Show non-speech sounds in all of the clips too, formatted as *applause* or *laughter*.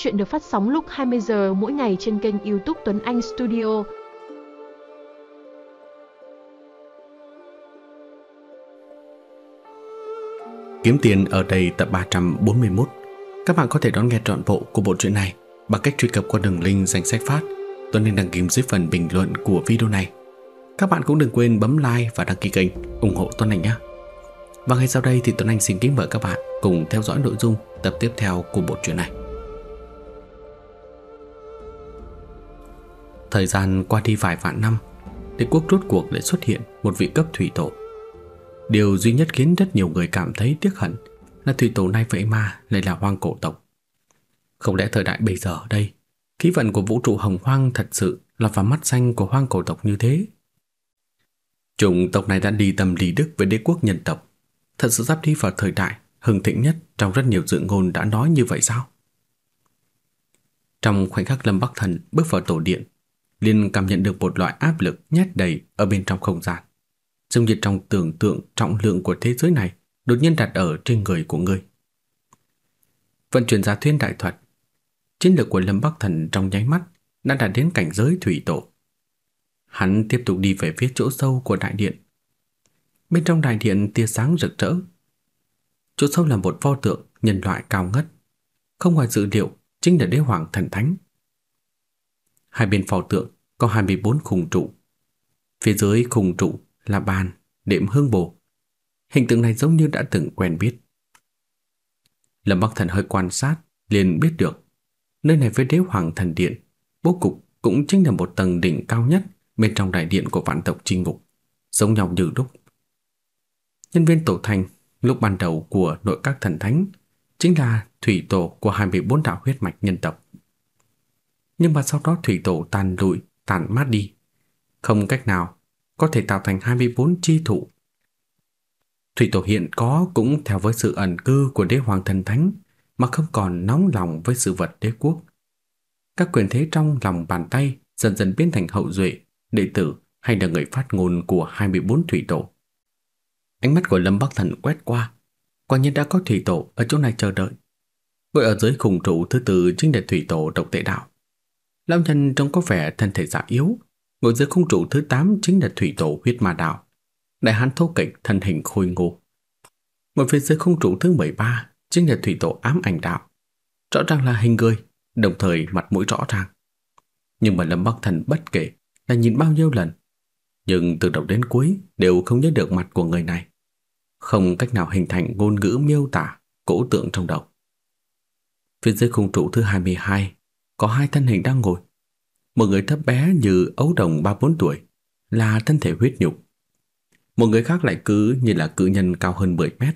Chuyện được phát sóng lúc 20 giờ mỗi ngày trên kênh YouTube Tuấn Anh Studio. Kiếm tiền ở đây tập 341. Các bạn có thể đón nghe trọn bộ của bộ truyện này bằng cách truy cập qua đường link danh sách phát. Tuấn Anh đăng ký dưới phần bình luận của video này. Các bạn cũng đừng quên bấm like và đăng ký kênh ủng hộ Tuấn Anh nhé. Và ngay sau đây thì Tuấn Anh xin kính mời các bạn cùng theo dõi nội dung tập tiếp theo của bộ truyện này. Thời gian qua đi vài vạn năm, đế quốc rốt cuộc lại xuất hiện một vị cấp thủy tổ. Điều duy nhất khiến rất nhiều người cảm thấy tiếc hận là thủy tổ nay vậy mà lại là hoang cổ tộc. Không lẽ thời đại bây giờ đây, khí vận của vũ trụ hồng hoang thật sự là vào mắt xanh của hoang cổ tộc như thế? Chủng tộc này đã đi tầm lý đức với đế quốc nhân tộc, thật sự sắp đi vào thời đại hưng thịnh nhất trong rất nhiều dự ngôn đã nói như vậy sao? Trong khoảnh khắc Lâm Bắc Thần bước vào tổ điện, liền cảm nhận được một loại áp lực nhét đầy ở bên trong không gian. Dung nhiệt trong tưởng tượng trọng lượng của thế giới này đột nhiên đặt ở trên người của ngươi. Vận chuyển giả thiên đại thuật, chiến lược của Lâm Bắc Thần trong nháy mắt đã đạt đến cảnh giới thủy tổ. Hắn tiếp tục đi về phía chỗ sâu của đại điện. Bên trong đại điện tia sáng rực rỡ. Chỗ sâu là một pho tượng nhân loại cao ngất. Không ngoài dự liệu chính là đế hoàng thần thánh Hai bên pho tượng có 24 khung trụ. Phía dưới khung trụ là bàn, đệm hương bổ. Hình tượng này giống như đã từng quen biết. Lâm Bắc Thần hơi quan sát, liền biết được. Nơi này với đế hoàng thần điện, bố cục cũng chính là một tầng đỉnh cao nhất bên trong đại điện của vạn tộc chinh ngục, giống nhau như đúc. Nhân viên tổ thành lúc ban đầu của nội các thần thánh chính là thủy tổ của 24 đạo huyết mạch nhân tộc nhưng mà sau đó thủy tổ tàn lụi, tàn mát đi. Không cách nào có thể tạo thành 24 chi thụ. Thủy tổ hiện có cũng theo với sự ẩn cư của đế hoàng thần thánh mà không còn nóng lòng với sự vật đế quốc. Các quyền thế trong lòng bàn tay dần dần biến thành hậu duệ, đệ tử hay là người phát ngôn của 24 thủy tổ. Ánh mắt của Lâm Bắc Thần quét qua, quả nhiên đã có thủy tổ ở chỗ này chờ đợi. Gọi ở dưới khủng trụ thứ tư chính là thủy tổ độc tệ đạo. Lão nhân trông có vẻ thân thể già yếu, ngồi dưới khung trụ thứ 8 chính là thủy tổ huyết ma đạo. Đại hán thô kịch thân hình khôi ngô. Ngồi phía dưới khung trụ thứ 13 chính là thủy tổ ám ảnh đạo. Rõ ràng là hình người, đồng thời mặt mũi rõ ràng. Nhưng mà Lâm Bắc Thần bất kể là nhìn bao nhiêu lần, nhưng từ đầu đến cuối đều không nhớ được mặt của người này. Không cách nào hình thành ngôn ngữ miêu tả cổ tượng trong đầu. Phía dưới khung trụ thứ 22 có hai thân hình đang ngồi. Một người thấp bé như ấu đồng 3-4 tuổi là thân thể huyết nhục. Một người khác lại cứ như là cự nhân cao hơn 10 mét.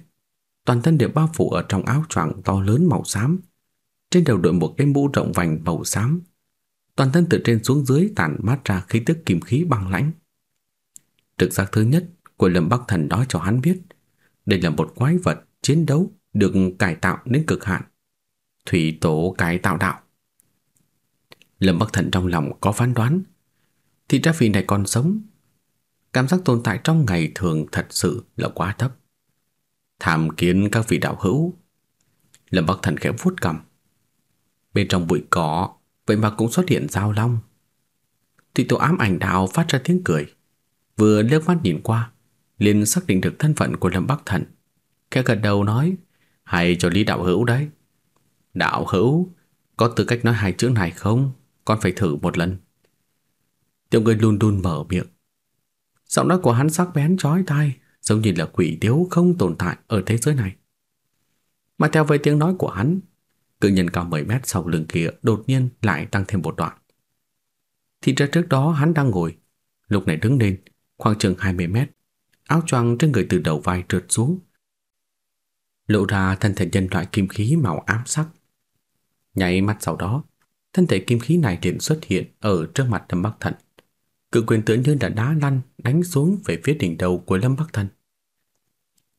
Toàn thân đều bao phủ ở trong áo choàng to lớn màu xám. Trên đầu đội một cái mũ rộng vành màu xám. Toàn thân từ trên xuống dưới tản mát ra khí tức kim khí băng lãnh. Trực giác thứ nhất của Lâm Bắc Thần nói cho hắn biết đây là một quái vật chiến đấu được cải tạo đến cực hạn. Thủy tổ cải tạo đạo. Lâm Bắc thận trong lòng có phán đoán, thì trá phi này còn sống. Cảm giác tồn tại trong ngày thường thật sự là quá thấp. Tham kiến các vị đạo hữu. Lâm Bắc thận khẽ vuốt cầm, Bên trong bụi cỏ, vậy mà cũng xuất hiện dao long. Thì tổ ám ảnh đạo phát ra tiếng cười, vừa lướt mắt nhìn qua, liền xác định được thân phận của Lâm Bắc thận, Khẽ gật đầu nói, hay cho Lý đạo hữu đấy. Đạo hữu, có tư cách nói hai chữ này không? con phải thử một lần. Tiểu người đun đun mở miệng. Giọng nói của hắn sắc bén chói tai, giống như là quỷ điếu không tồn tại ở thế giới này. Mà theo với tiếng nói của hắn, cự nhân cao 10 mét sau lưng kia đột nhiên lại tăng thêm một đoạn. Thì ra trước đó hắn đang ngồi, lúc này đứng lên, khoảng chừng 20 mét, áo choàng trên người từ đầu vai trượt xuống. Lộ ra thân thể nhân loại kim khí màu ám sắc. Nháy mắt sau đó, thân thể kim khí này liền xuất hiện ở trước mặt Lâm Bắc Thần. Cự quyền tựa như đã đá lăn đánh xuống về phía đỉnh đầu của Lâm Bắc Thần.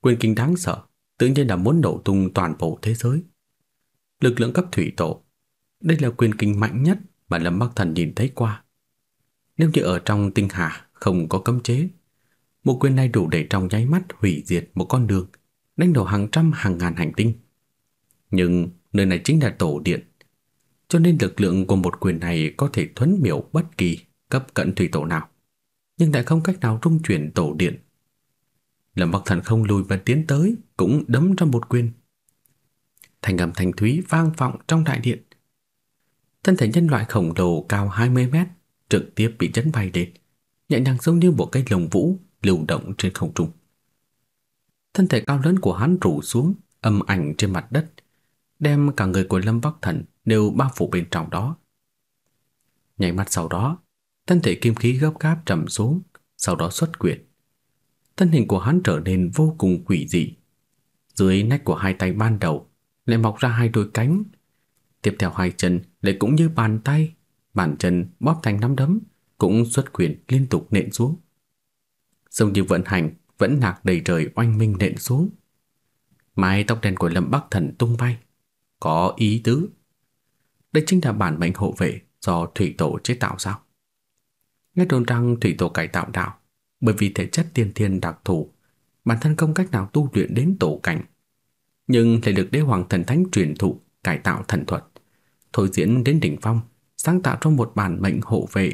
Quyền kinh đáng sợ, tự nhiên là muốn nổ tung toàn bộ thế giới. Lực lượng cấp thủy tổ, đây là quyền kinh mạnh nhất mà Lâm Bắc Thần nhìn thấy qua. Nếu như ở trong tinh hà không có cấm chế, một quyền này đủ để trong nháy mắt hủy diệt một con đường, đánh đổ hàng trăm hàng ngàn hành tinh. Nhưng nơi này chính là tổ điện cho nên lực lượng của một quyền này có thể thuấn miểu bất kỳ cấp cận thủy tổ nào, nhưng lại không cách nào trung chuyển tổ điện. Lâm Bắc Thần không lùi và tiến tới, cũng đấm ra một quyền. Thành âm thanh thúy vang vọng trong đại điện. Thân thể nhân loại khổng lồ cao 20 mét trực tiếp bị chấn bay đi, nhẹ nhàng giống như một cái lồng vũ lưu động trên không trung. Thân thể cao lớn của hắn rủ xuống, âm ảnh trên mặt đất, đem cả người của Lâm Bắc Thần đều bao phủ bên trong đó. Nhảy mắt sau đó, thân thể kim khí gấp gáp trầm xuống, sau đó xuất quyệt. Thân hình của hắn trở nên vô cùng quỷ dị. Dưới nách của hai tay ban đầu lại mọc ra hai đôi cánh, tiếp theo hai chân lại cũng như bàn tay, bàn chân bóp thành nắm đấm, cũng xuất quyền liên tục nện xuống. dòng như vận hành vẫn nạc đầy trời oanh minh nện xuống. Mái tóc đen của Lâm Bắc Thần tung bay, có ý tứ. Đây chính là bản mệnh hộ vệ do thủy tổ chế tạo sao? Nghe đồn rằng thủy tổ cải tạo đạo, bởi vì thể chất tiên thiên đặc thù, bản thân không cách nào tu luyện đến tổ cảnh, nhưng lại được đế hoàng thần thánh truyền thụ cải tạo thần thuật, thôi diễn đến đỉnh phong, sáng tạo ra một bản mệnh hộ vệ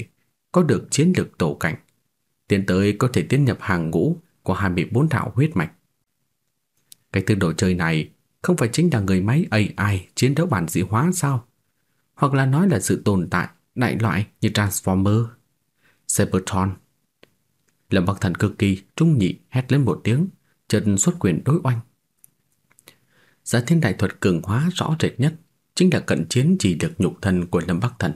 có được chiến lược tổ cảnh, tiến tới có thể tiến nhập hàng ngũ của 24 đạo huyết mạch. Cái thứ đồ chơi này không phải chính là người máy AI chiến đấu bản dị hóa sao? Hoặc là nói là sự tồn tại đại loại như Transformer, Cybertron. Lâm Bắc Thần cực kỳ trung nhị hét lên một tiếng, chợt xuất quyền đối oanh. Giả thiên đại thuật cường hóa rõ rệt nhất chính là cận chiến chỉ được nhục thân của Lâm Bắc Thần.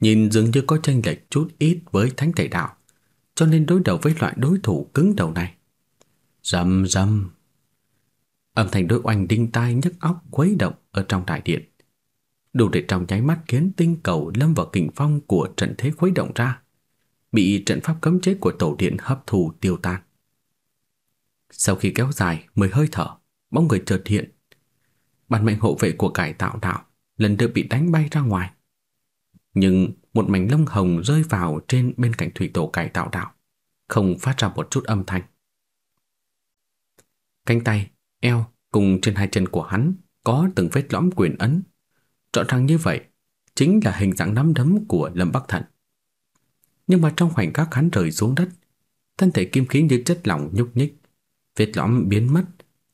Nhìn dường như có tranh lệch chút ít với thánh thể đạo, cho nên đối đầu với loại đối thủ cứng đầu này. Rầm rầm Âm thanh đối oanh đinh tai nhức óc quấy động ở trong đại điện. Đủ để trong nháy mắt khiến tinh cầu lâm vào kình phong của trận thế khuấy động ra. Bị trận pháp cấm chế của tổ điện hấp thụ tiêu tan. Sau khi kéo dài mười hơi thở, bóng người chợt hiện. Bản mệnh hộ vệ của cải tạo đạo lần nữa bị đánh bay ra ngoài. Nhưng một mảnh lông hồng rơi vào trên bên cạnh thủy tổ cải tạo đạo, không phát ra một chút âm thanh. Cánh tay eo cùng trên hai chân của hắn có từng vết lõm quyền ấn. Rõ ràng như vậy, chính là hình dạng nắm đấm của Lâm Bắc Thần. Nhưng mà trong khoảnh khắc hắn rời xuống đất, thân thể kim khí như chất lỏng nhúc nhích, vết lõm biến mất,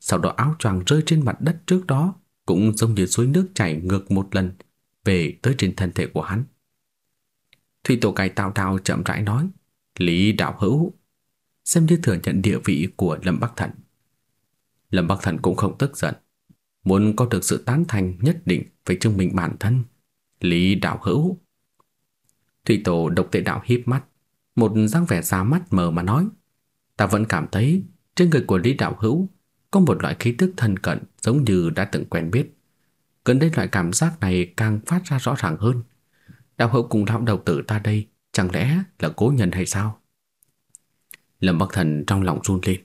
sau đó áo choàng rơi trên mặt đất trước đó cũng giống như suối nước chảy ngược một lần về tới trên thân thể của hắn. Thủy tổ cài tào tào chậm rãi nói, Lý đạo hữu, xem như thừa nhận địa vị của Lâm Bắc Thần. Lâm Bắc Thần cũng không tức giận. Muốn có được sự tán thành nhất định phải chứng minh bản thân. Lý đạo hữu. Thủy tổ độc tệ đạo híp mắt. Một dáng vẻ giá mắt mờ mà nói. Ta vẫn cảm thấy trên người của Lý đạo hữu có một loại khí tức thân cận giống như đã từng quen biết. Gần đây loại cảm giác này càng phát ra rõ ràng hơn. Đạo hữu cùng lão đầu tử ta đây chẳng lẽ là cố nhân hay sao? Lâm Bắc Thần trong lòng run lên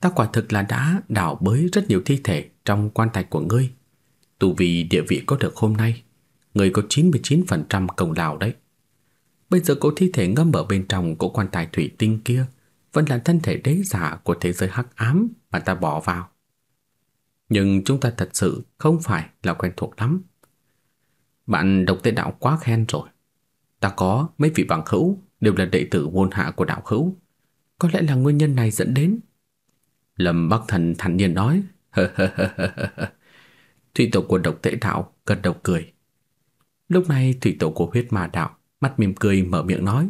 ta quả thực là đã đào bới rất nhiều thi thể trong quan tài của ngươi. Tu vì địa vị có được hôm nay, ngươi có 99% công lao đấy. Bây giờ cỗ thi thể ngâm ở bên trong của quan tài thủy tinh kia vẫn là thân thể đế giả của thế giới hắc ám mà ta bỏ vào. Nhưng chúng ta thật sự không phải là quen thuộc lắm. Bạn độc tế đạo quá khen rồi. Ta có mấy vị bằng hữu đều là đệ tử môn hạ của đạo hữu. Có lẽ là nguyên nhân này dẫn đến Lâm Bắc Thần thản nhiên nói. thủy tổ của độc tệ đạo gật đầu cười. Lúc này thủy tổ của huyết ma đạo mắt mỉm cười mở miệng nói.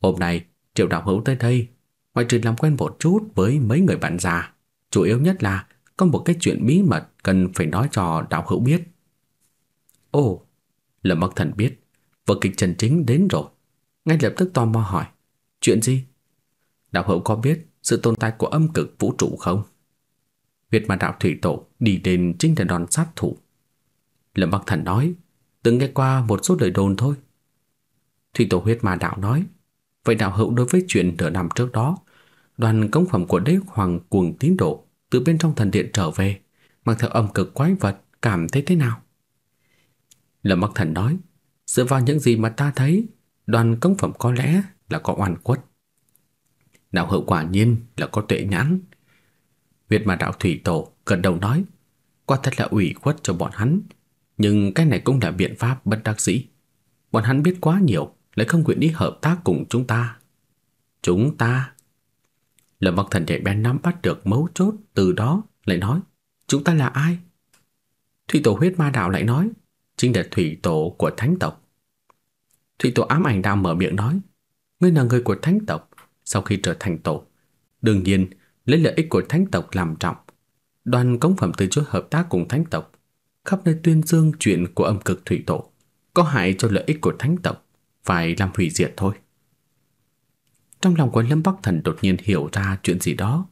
Hôm nay triệu đạo hữu tới đây, ngoài trừ làm quen một chút với mấy người bạn già. Chủ yếu nhất là có một cái chuyện bí mật cần phải nói cho đạo hữu biết. Ồ, Lâm Bắc Thần biết, vở kịch chân Chính đến rồi. Ngay lập tức tò mò hỏi, chuyện gì? Đạo hữu có biết sự tồn tại của âm cực vũ trụ không? Huyết Ma đạo thủy tổ đi đến chính là đòn sát thủ. Lâm Bắc Thần nói, từng nghe qua một số lời đồn thôi. Thủy tổ huyết Ma đạo nói, vậy đạo hữu đối với chuyện nửa năm trước đó, đoàn công phẩm của đế hoàng cuồng tín độ từ bên trong thần điện trở về, mang theo âm cực quái vật, cảm thấy thế nào? Lâm Bắc Thần nói, dựa vào những gì mà ta thấy, đoàn công phẩm có lẽ là có oan khuất. Đạo hữu quả nhiên là có tuệ nhãn. Việt ma đạo thủy tổ gật đầu nói, quả thật là ủy khuất cho bọn hắn, nhưng cái này cũng là biện pháp bất đắc dĩ. Bọn hắn biết quá nhiều, lại không nguyện ý hợp tác cùng chúng ta. Chúng ta Lâm Bắc Thần nhạy bén nắm bắt được mấu chốt từ đó lại nói, chúng ta là ai? Thủy tổ huyết ma đạo lại nói, chính là thủy tổ của thánh tộc. Thủy tổ ám ảnh đạo mở miệng nói, ngươi là người của thánh tộc, sau khi trở thành tổ. Đương nhiên, lấy lợi ích của thánh tộc làm trọng, đoàn cống phẩm từ chối hợp tác cùng thánh tộc, khắp nơi tuyên dương chuyện của âm cực thủy tổ, có hại cho lợi ích của thánh tộc, phải làm hủy diệt thôi. Trong lòng của Lâm Bắc Thần đột nhiên hiểu ra chuyện gì đó.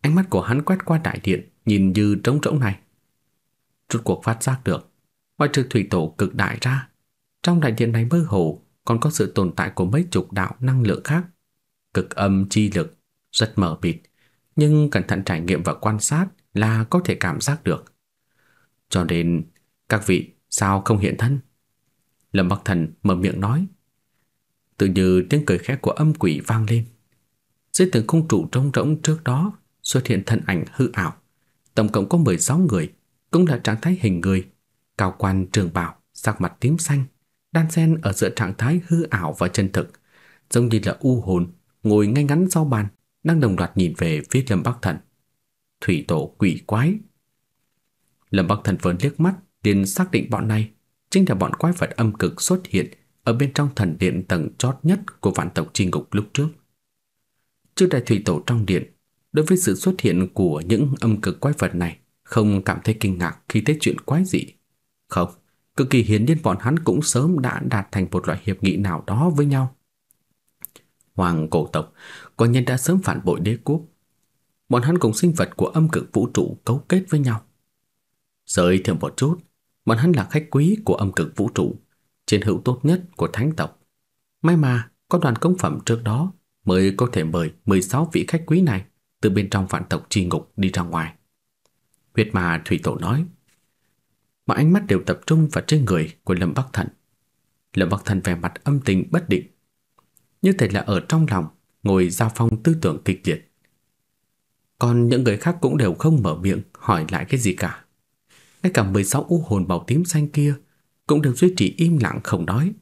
Ánh mắt của hắn quét qua đại điện, nhìn như trống rỗng này. Rốt cuộc phát giác được, ngoài trừ thủy tổ cực đại ra, trong đại điện này mơ hồ còn có sự tồn tại của mấy chục đạo năng lượng khác cực âm chi lực rất mờ mịt, nhưng cẩn thận trải nghiệm và quan sát là có thể cảm giác được. Cho nên, các vị sao không hiện thân? Lâm Bắc Thần mở miệng nói. Tự như tiếng cười khẽ của âm quỷ vang lên. Dưới từng cung trụ trống rỗng trước đó xuất hiện thân ảnh hư ảo. Tổng cộng có 16 người, cũng là trạng thái hình người, cao quan trường bảo, sắc mặt tím xanh, đan xen ở giữa trạng thái hư ảo và chân thực, giống như là u hồn ngồi ngay ngắn sau bàn, đang đồng loạt nhìn về phía Lâm Bắc Thần. Thủy tổ quỷ quái. Lâm Bắc Thần vừa liếc mắt liền xác định bọn này chính là bọn quái vật âm cực xuất hiện ở bên trong thần điện tầng chót nhất của vạn tộc chi ngục lúc trước. Trước đại thủy tổ trong điện, đối với sự xuất hiện của những âm cực quái vật này, không cảm thấy kinh ngạc khi thấy chuyện quái dị. Không, cực kỳ hiển nhiên bọn hắn cũng sớm đã đạt thành một loại hiệp nghị nào đó với nhau hoàng cổ tộc quả nhân đã sớm phản bội đế quốc. Bọn hắn cùng sinh vật của âm cực vũ trụ cấu kết với nhau. Giới thêm một chút, bọn hắn là khách quý của âm cực vũ trụ, trên hữu tốt nhất của thánh tộc. May mà có đoàn công phẩm trước đó mới có thể mời 16 vị khách quý này từ bên trong vạn tộc trì ngục đi ra ngoài. Huyệt mà Thủy Tổ nói, mà ánh mắt đều tập trung vào trên người của Lâm Bắc Thần. Lâm Bắc Thần vẻ mặt âm tình bất định, như thể là ở trong lòng ngồi giao phong tư tưởng kịch liệt. Còn những người khác cũng đều không mở miệng hỏi lại cái gì cả. Ngay cả 16 u hồn màu tím xanh kia cũng đều duy trì im lặng không nói,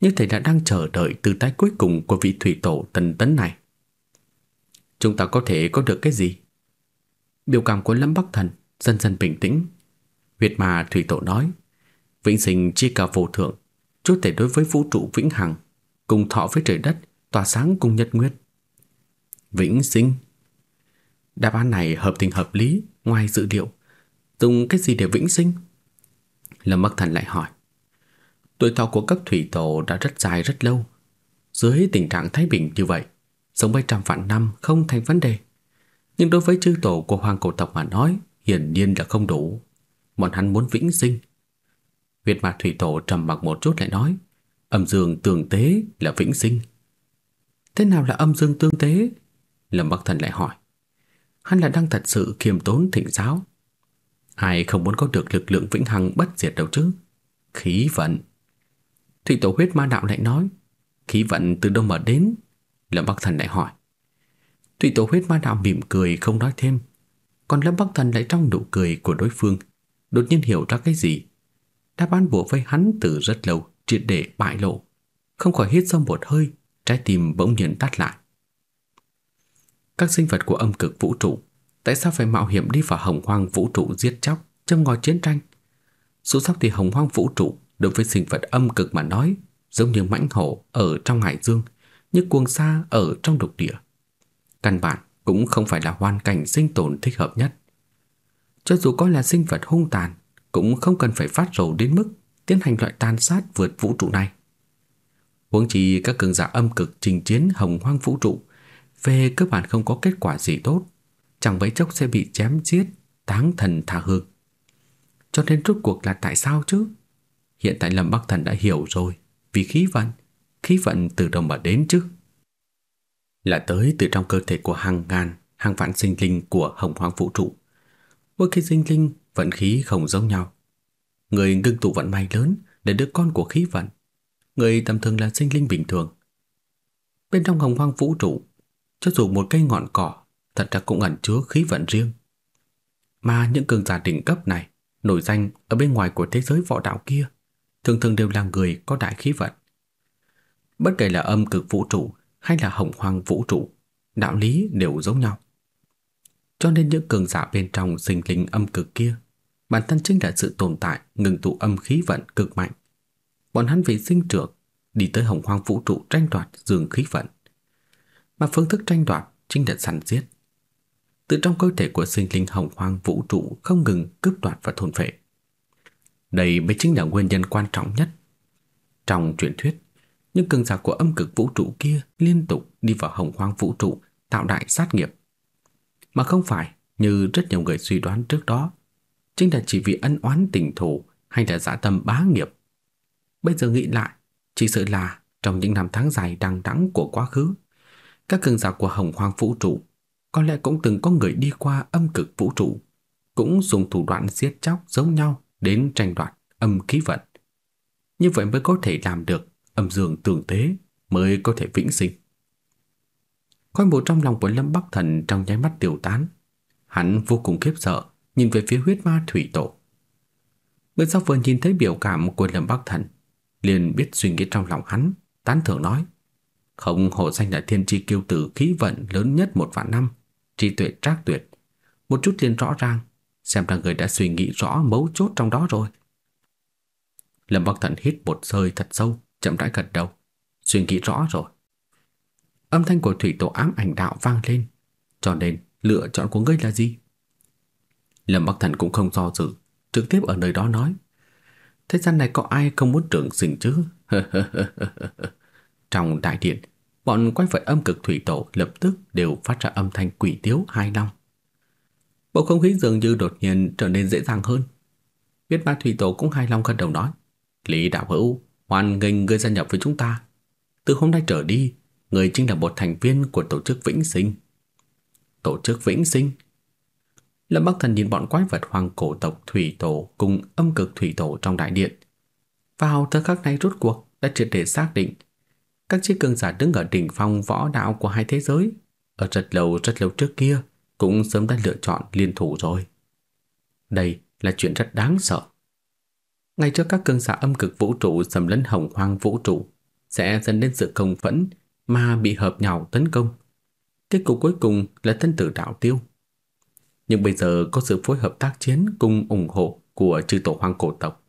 như thể đã đang chờ đợi từ tái cuối cùng của vị thủy tổ tần tấn này. Chúng ta có thể có được cái gì? Biểu cảm của Lâm Bắc Thần dần dần bình tĩnh. Việt mà thủy tổ nói, vĩnh sinh chi cả vô thượng, chúa thể đối với vũ trụ vĩnh hằng cùng thọ với trời đất, tỏa sáng cùng nhật nguyệt. Vĩnh sinh. Đáp án này hợp tình hợp lý, ngoài dự liệu. Dùng cái gì để vĩnh sinh? Lâm Bắc Thần lại hỏi. Tuổi thọ của các thủy tổ đã rất dài rất lâu. Dưới tình trạng thái bình như vậy, sống mấy trăm vạn năm không thành vấn đề. Nhưng đối với chư tổ của hoàng cổ tộc mà nói, hiển nhiên là không đủ. Bọn hắn muốn vĩnh sinh. Việt Mạc Thủy Tổ trầm mặc một chút lại nói. Âm dương tương tế là vĩnh sinh. Thế nào là âm dương tương tế? Lâm Bắc Thần lại hỏi. Hắn là đang thật sự kiềm tốn thỉnh giáo. Ai không muốn có được lực lượng vĩnh hằng bất diệt đâu chứ? Khí vận. Thủy tổ huyết ma đạo lại nói. Khí vận từ đâu mà đến? Lâm Bắc Thần lại hỏi. Thủy tổ huyết ma đạo mỉm cười không nói thêm. Còn Lâm Bắc Thần lại trong nụ cười của đối phương. Đột nhiên hiểu ra cái gì. Đã ban bùa với hắn từ rất lâu triệt để bại lộ. Không khỏi hít sâu một hơi, trái tim bỗng nhiên tắt lại. Các sinh vật của âm cực vũ trụ tại sao phải mạo hiểm đi vào hồng hoang vũ trụ giết chóc, châm ngòi chiến tranh? Dù sóc thì hồng hoang vũ trụ đối với sinh vật âm cực mà nói giống như mãnh hổ ở trong hải dương, như cuồng sa ở trong lục địa. Căn bản cũng không phải là hoàn cảnh sinh tồn thích hợp nhất. Cho dù có là sinh vật hung tàn, cũng không cần phải phát rồ đến mức tiến hành loại tàn sát vượt vũ trụ này. Huống chi các cường giả âm cực trình chiến hồng hoang vũ trụ về cơ bản không có kết quả gì tốt, chẳng mấy chốc sẽ bị chém giết, táng thần thả hương. Cho nên rốt cuộc là tại sao chứ? Hiện tại Lâm Bắc Thần đã hiểu rồi, vì khí vận, khí vận từ đâu mà đến chứ? Là tới từ trong cơ thể của hàng ngàn, hàng vạn sinh linh của hồng hoang vũ trụ. Mỗi khi sinh linh, vận khí không giống nhau, Người ngưng tụ vận may lớn để đứa con của khí vận. Người tầm thường là sinh linh bình thường. Bên trong hồng hoang vũ trụ, cho dù một cây ngọn cỏ, thật ra cũng ẩn chứa khí vận riêng. Mà những cường giả đỉnh cấp này, nổi danh ở bên ngoài của thế giới võ đạo kia, thường thường đều là người có đại khí vận. Bất kể là âm cực vũ trụ hay là hồng hoang vũ trụ, đạo lý đều giống nhau. Cho nên những cường giả bên trong sinh linh âm cực kia bản thân chính là sự tồn tại ngừng tụ âm khí vận cực mạnh. Bọn hắn vì sinh trưởng, đi tới hồng hoang vũ trụ tranh đoạt dương khí vận. Mà phương thức tranh đoạt chính là săn giết. Từ trong cơ thể của sinh linh hồng hoang vũ trụ không ngừng cướp đoạt và thôn phệ. Đây mới chính là nguyên nhân quan trọng nhất. Trong truyền thuyết, những cường giả của âm cực vũ trụ kia liên tục đi vào hồng hoang vũ trụ tạo đại sát nghiệp. Mà không phải như rất nhiều người suy đoán trước đó chính là chỉ vì ân oán tình thù hay là dã dạ tâm bá nghiệp. Bây giờ nghĩ lại, chỉ sợ là trong những năm tháng dài đằng đẵng của quá khứ, các cường giả của hồng hoang vũ trụ có lẽ cũng từng có người đi qua âm cực vũ trụ, cũng dùng thủ đoạn giết chóc giống nhau đến tranh đoạt âm khí vận. Như vậy mới có thể làm được âm dương tương tế, mới có thể vĩnh sinh. Khói mù trong lòng của Lâm Bắc Thần trong nháy mắt tiêu tán, hắn vô cùng khiếp sợ, nhìn về phía huyết ma thủy tổ. Bữa sau vừa nhìn thấy biểu cảm của Lâm Bắc Thần, liền biết suy nghĩ trong lòng hắn, tán thưởng nói: "Không hổ danh là thiên chi kiêu tử khí vận lớn nhất một vạn năm, trí tuệ trác tuyệt." Một chút liền rõ ràng, xem ra người đã suy nghĩ rõ mấu chốt trong đó rồi. Lâm Bắc Thần hít một hơi thật sâu, chậm rãi gật đầu, suy nghĩ rõ rồi. Âm thanh của thủy tổ ám ảnh đạo vang lên, cho nên lựa chọn của ngươi là gì? Lâm Bắc Thần cũng không do dự, trực tiếp ở nơi đó nói: "Thế gian này có ai không muốn trưởng sinh chứ?" *laughs* Trong đại điện, bọn quái vật âm cực thủy tổ lập tức đều phát ra âm thanh quỷ tiếu hai lòng. Bầu không khí dường như đột nhiên trở nên dễ dàng hơn. Viết ba thủy tổ cũng hai lòng gật đầu nói: "Lý đạo hữu, hoan nghênh ngươi gia nhập với chúng ta. Từ hôm nay trở đi, người chính là một thành viên của tổ chức Vĩnh Sinh." Tổ chức Vĩnh Sinh? Lâm Bắc Thần nhìn bọn quái vật hoàng cổ tộc thủy tổ cùng âm cực thủy tổ trong đại điện. Vào thời khắc này rốt cuộc đã triệt để xác định các chiếc cường giả đứng ở đỉnh phong võ đạo của hai thế giới ở rất lâu rất lâu trước kia cũng sớm đã lựa chọn liên thủ rồi. Đây là chuyện rất đáng sợ. Ngay trước các cường giả âm cực vũ trụ xâm lấn hồng hoang vũ trụ sẽ dẫn đến sự công phẫn mà bị hợp nhau tấn công. Kết cục cuối cùng là thân tử đạo tiêu nhưng bây giờ có sự phối hợp tác chiến cùng ủng hộ của chư tổ hoang cổ tộc.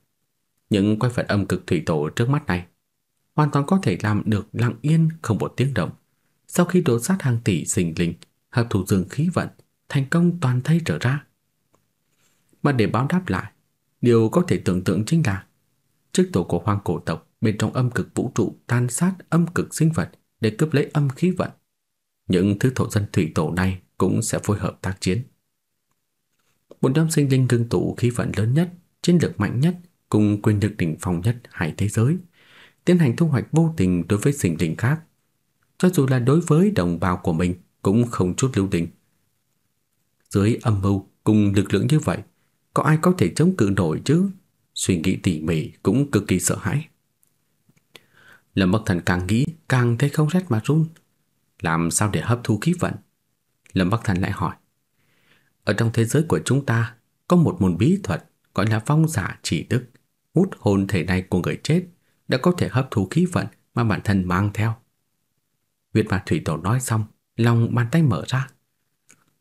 Những quái vật âm cực thủy tổ trước mắt này hoàn toàn có thể làm được lặng yên không một tiếng động. Sau khi đổ sát hàng tỷ sinh linh, hợp thủ dương khí vận, thành công toàn thay trở ra. Mà để báo đáp lại, điều có thể tưởng tượng chính là chức tổ của hoang cổ tộc bên trong âm cực vũ trụ tan sát âm cực sinh vật để cướp lấy âm khí vận. Những thứ thổ dân thủy tổ này cũng sẽ phối hợp tác chiến bốn trăm sinh linh ngưng tụ khí vận lớn nhất, chiến lược mạnh nhất cùng quyền lực đỉnh phong nhất hải thế giới, tiến hành thu hoạch vô tình đối với sinh linh khác. Cho dù là đối với đồng bào của mình cũng không chút lưu tình. Dưới âm mưu cùng lực lượng như vậy, có ai có thể chống cự nổi chứ? Suy nghĩ tỉ mỉ cũng cực kỳ sợ hãi. Lâm Bắc Thần càng nghĩ càng thấy không rét mà run. Làm sao để hấp thu khí vận? Lâm Bắc Thần lại hỏi. Ở trong thế giới của chúng ta có một môn bí thuật gọi là phong giả chỉ đức, hút hồn thể này của người chết đã có thể hấp thu khí vận mà bản thân mang theo. Việt và Thủy Tổ nói xong, lòng bàn tay mở ra.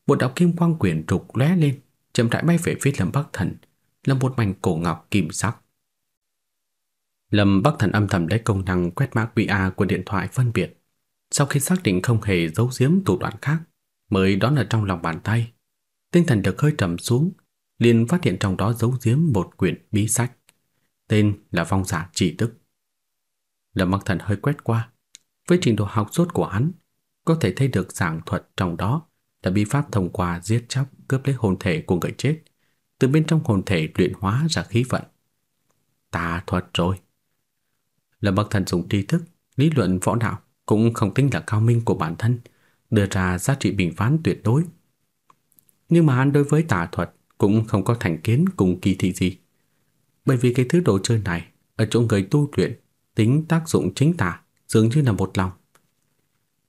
Một đạo kim quang quyển trục lóe lên, chậm rãi bay về phía Lâm Bắc Thần, là một mảnh cổ ngọc kim sắc. Lâm Bắc Thần âm thầm lấy công năng quét mã QR của điện thoại phân biệt. Sau khi xác định không hề dấu giếm thủ đoạn khác, mới đón ở trong lòng bàn tay Tinh thần được hơi trầm xuống, liền phát hiện trong đó giấu giếm một quyển bí sách, tên là Phong giả chỉ tức. Lâm Mặc Thần hơi quét qua, với trình độ học suốt của hắn, có thể thấy được giảng thuật trong đó là bí pháp thông qua giết chóc cướp lấy hồn thể của người chết, từ bên trong hồn thể luyện hóa ra khí vận. tà thuật rồi. Lâm Bắc Thần dùng tri thức, lý luận võ đạo cũng không tính là cao minh của bản thân, đưa ra giá trị bình phán tuyệt đối nhưng mà hắn đối với tà thuật cũng không có thành kiến cùng kỳ thị gì. Bởi vì cái thứ đồ chơi này ở chỗ người tu luyện, tính tác dụng chính tà, dường như là một lòng.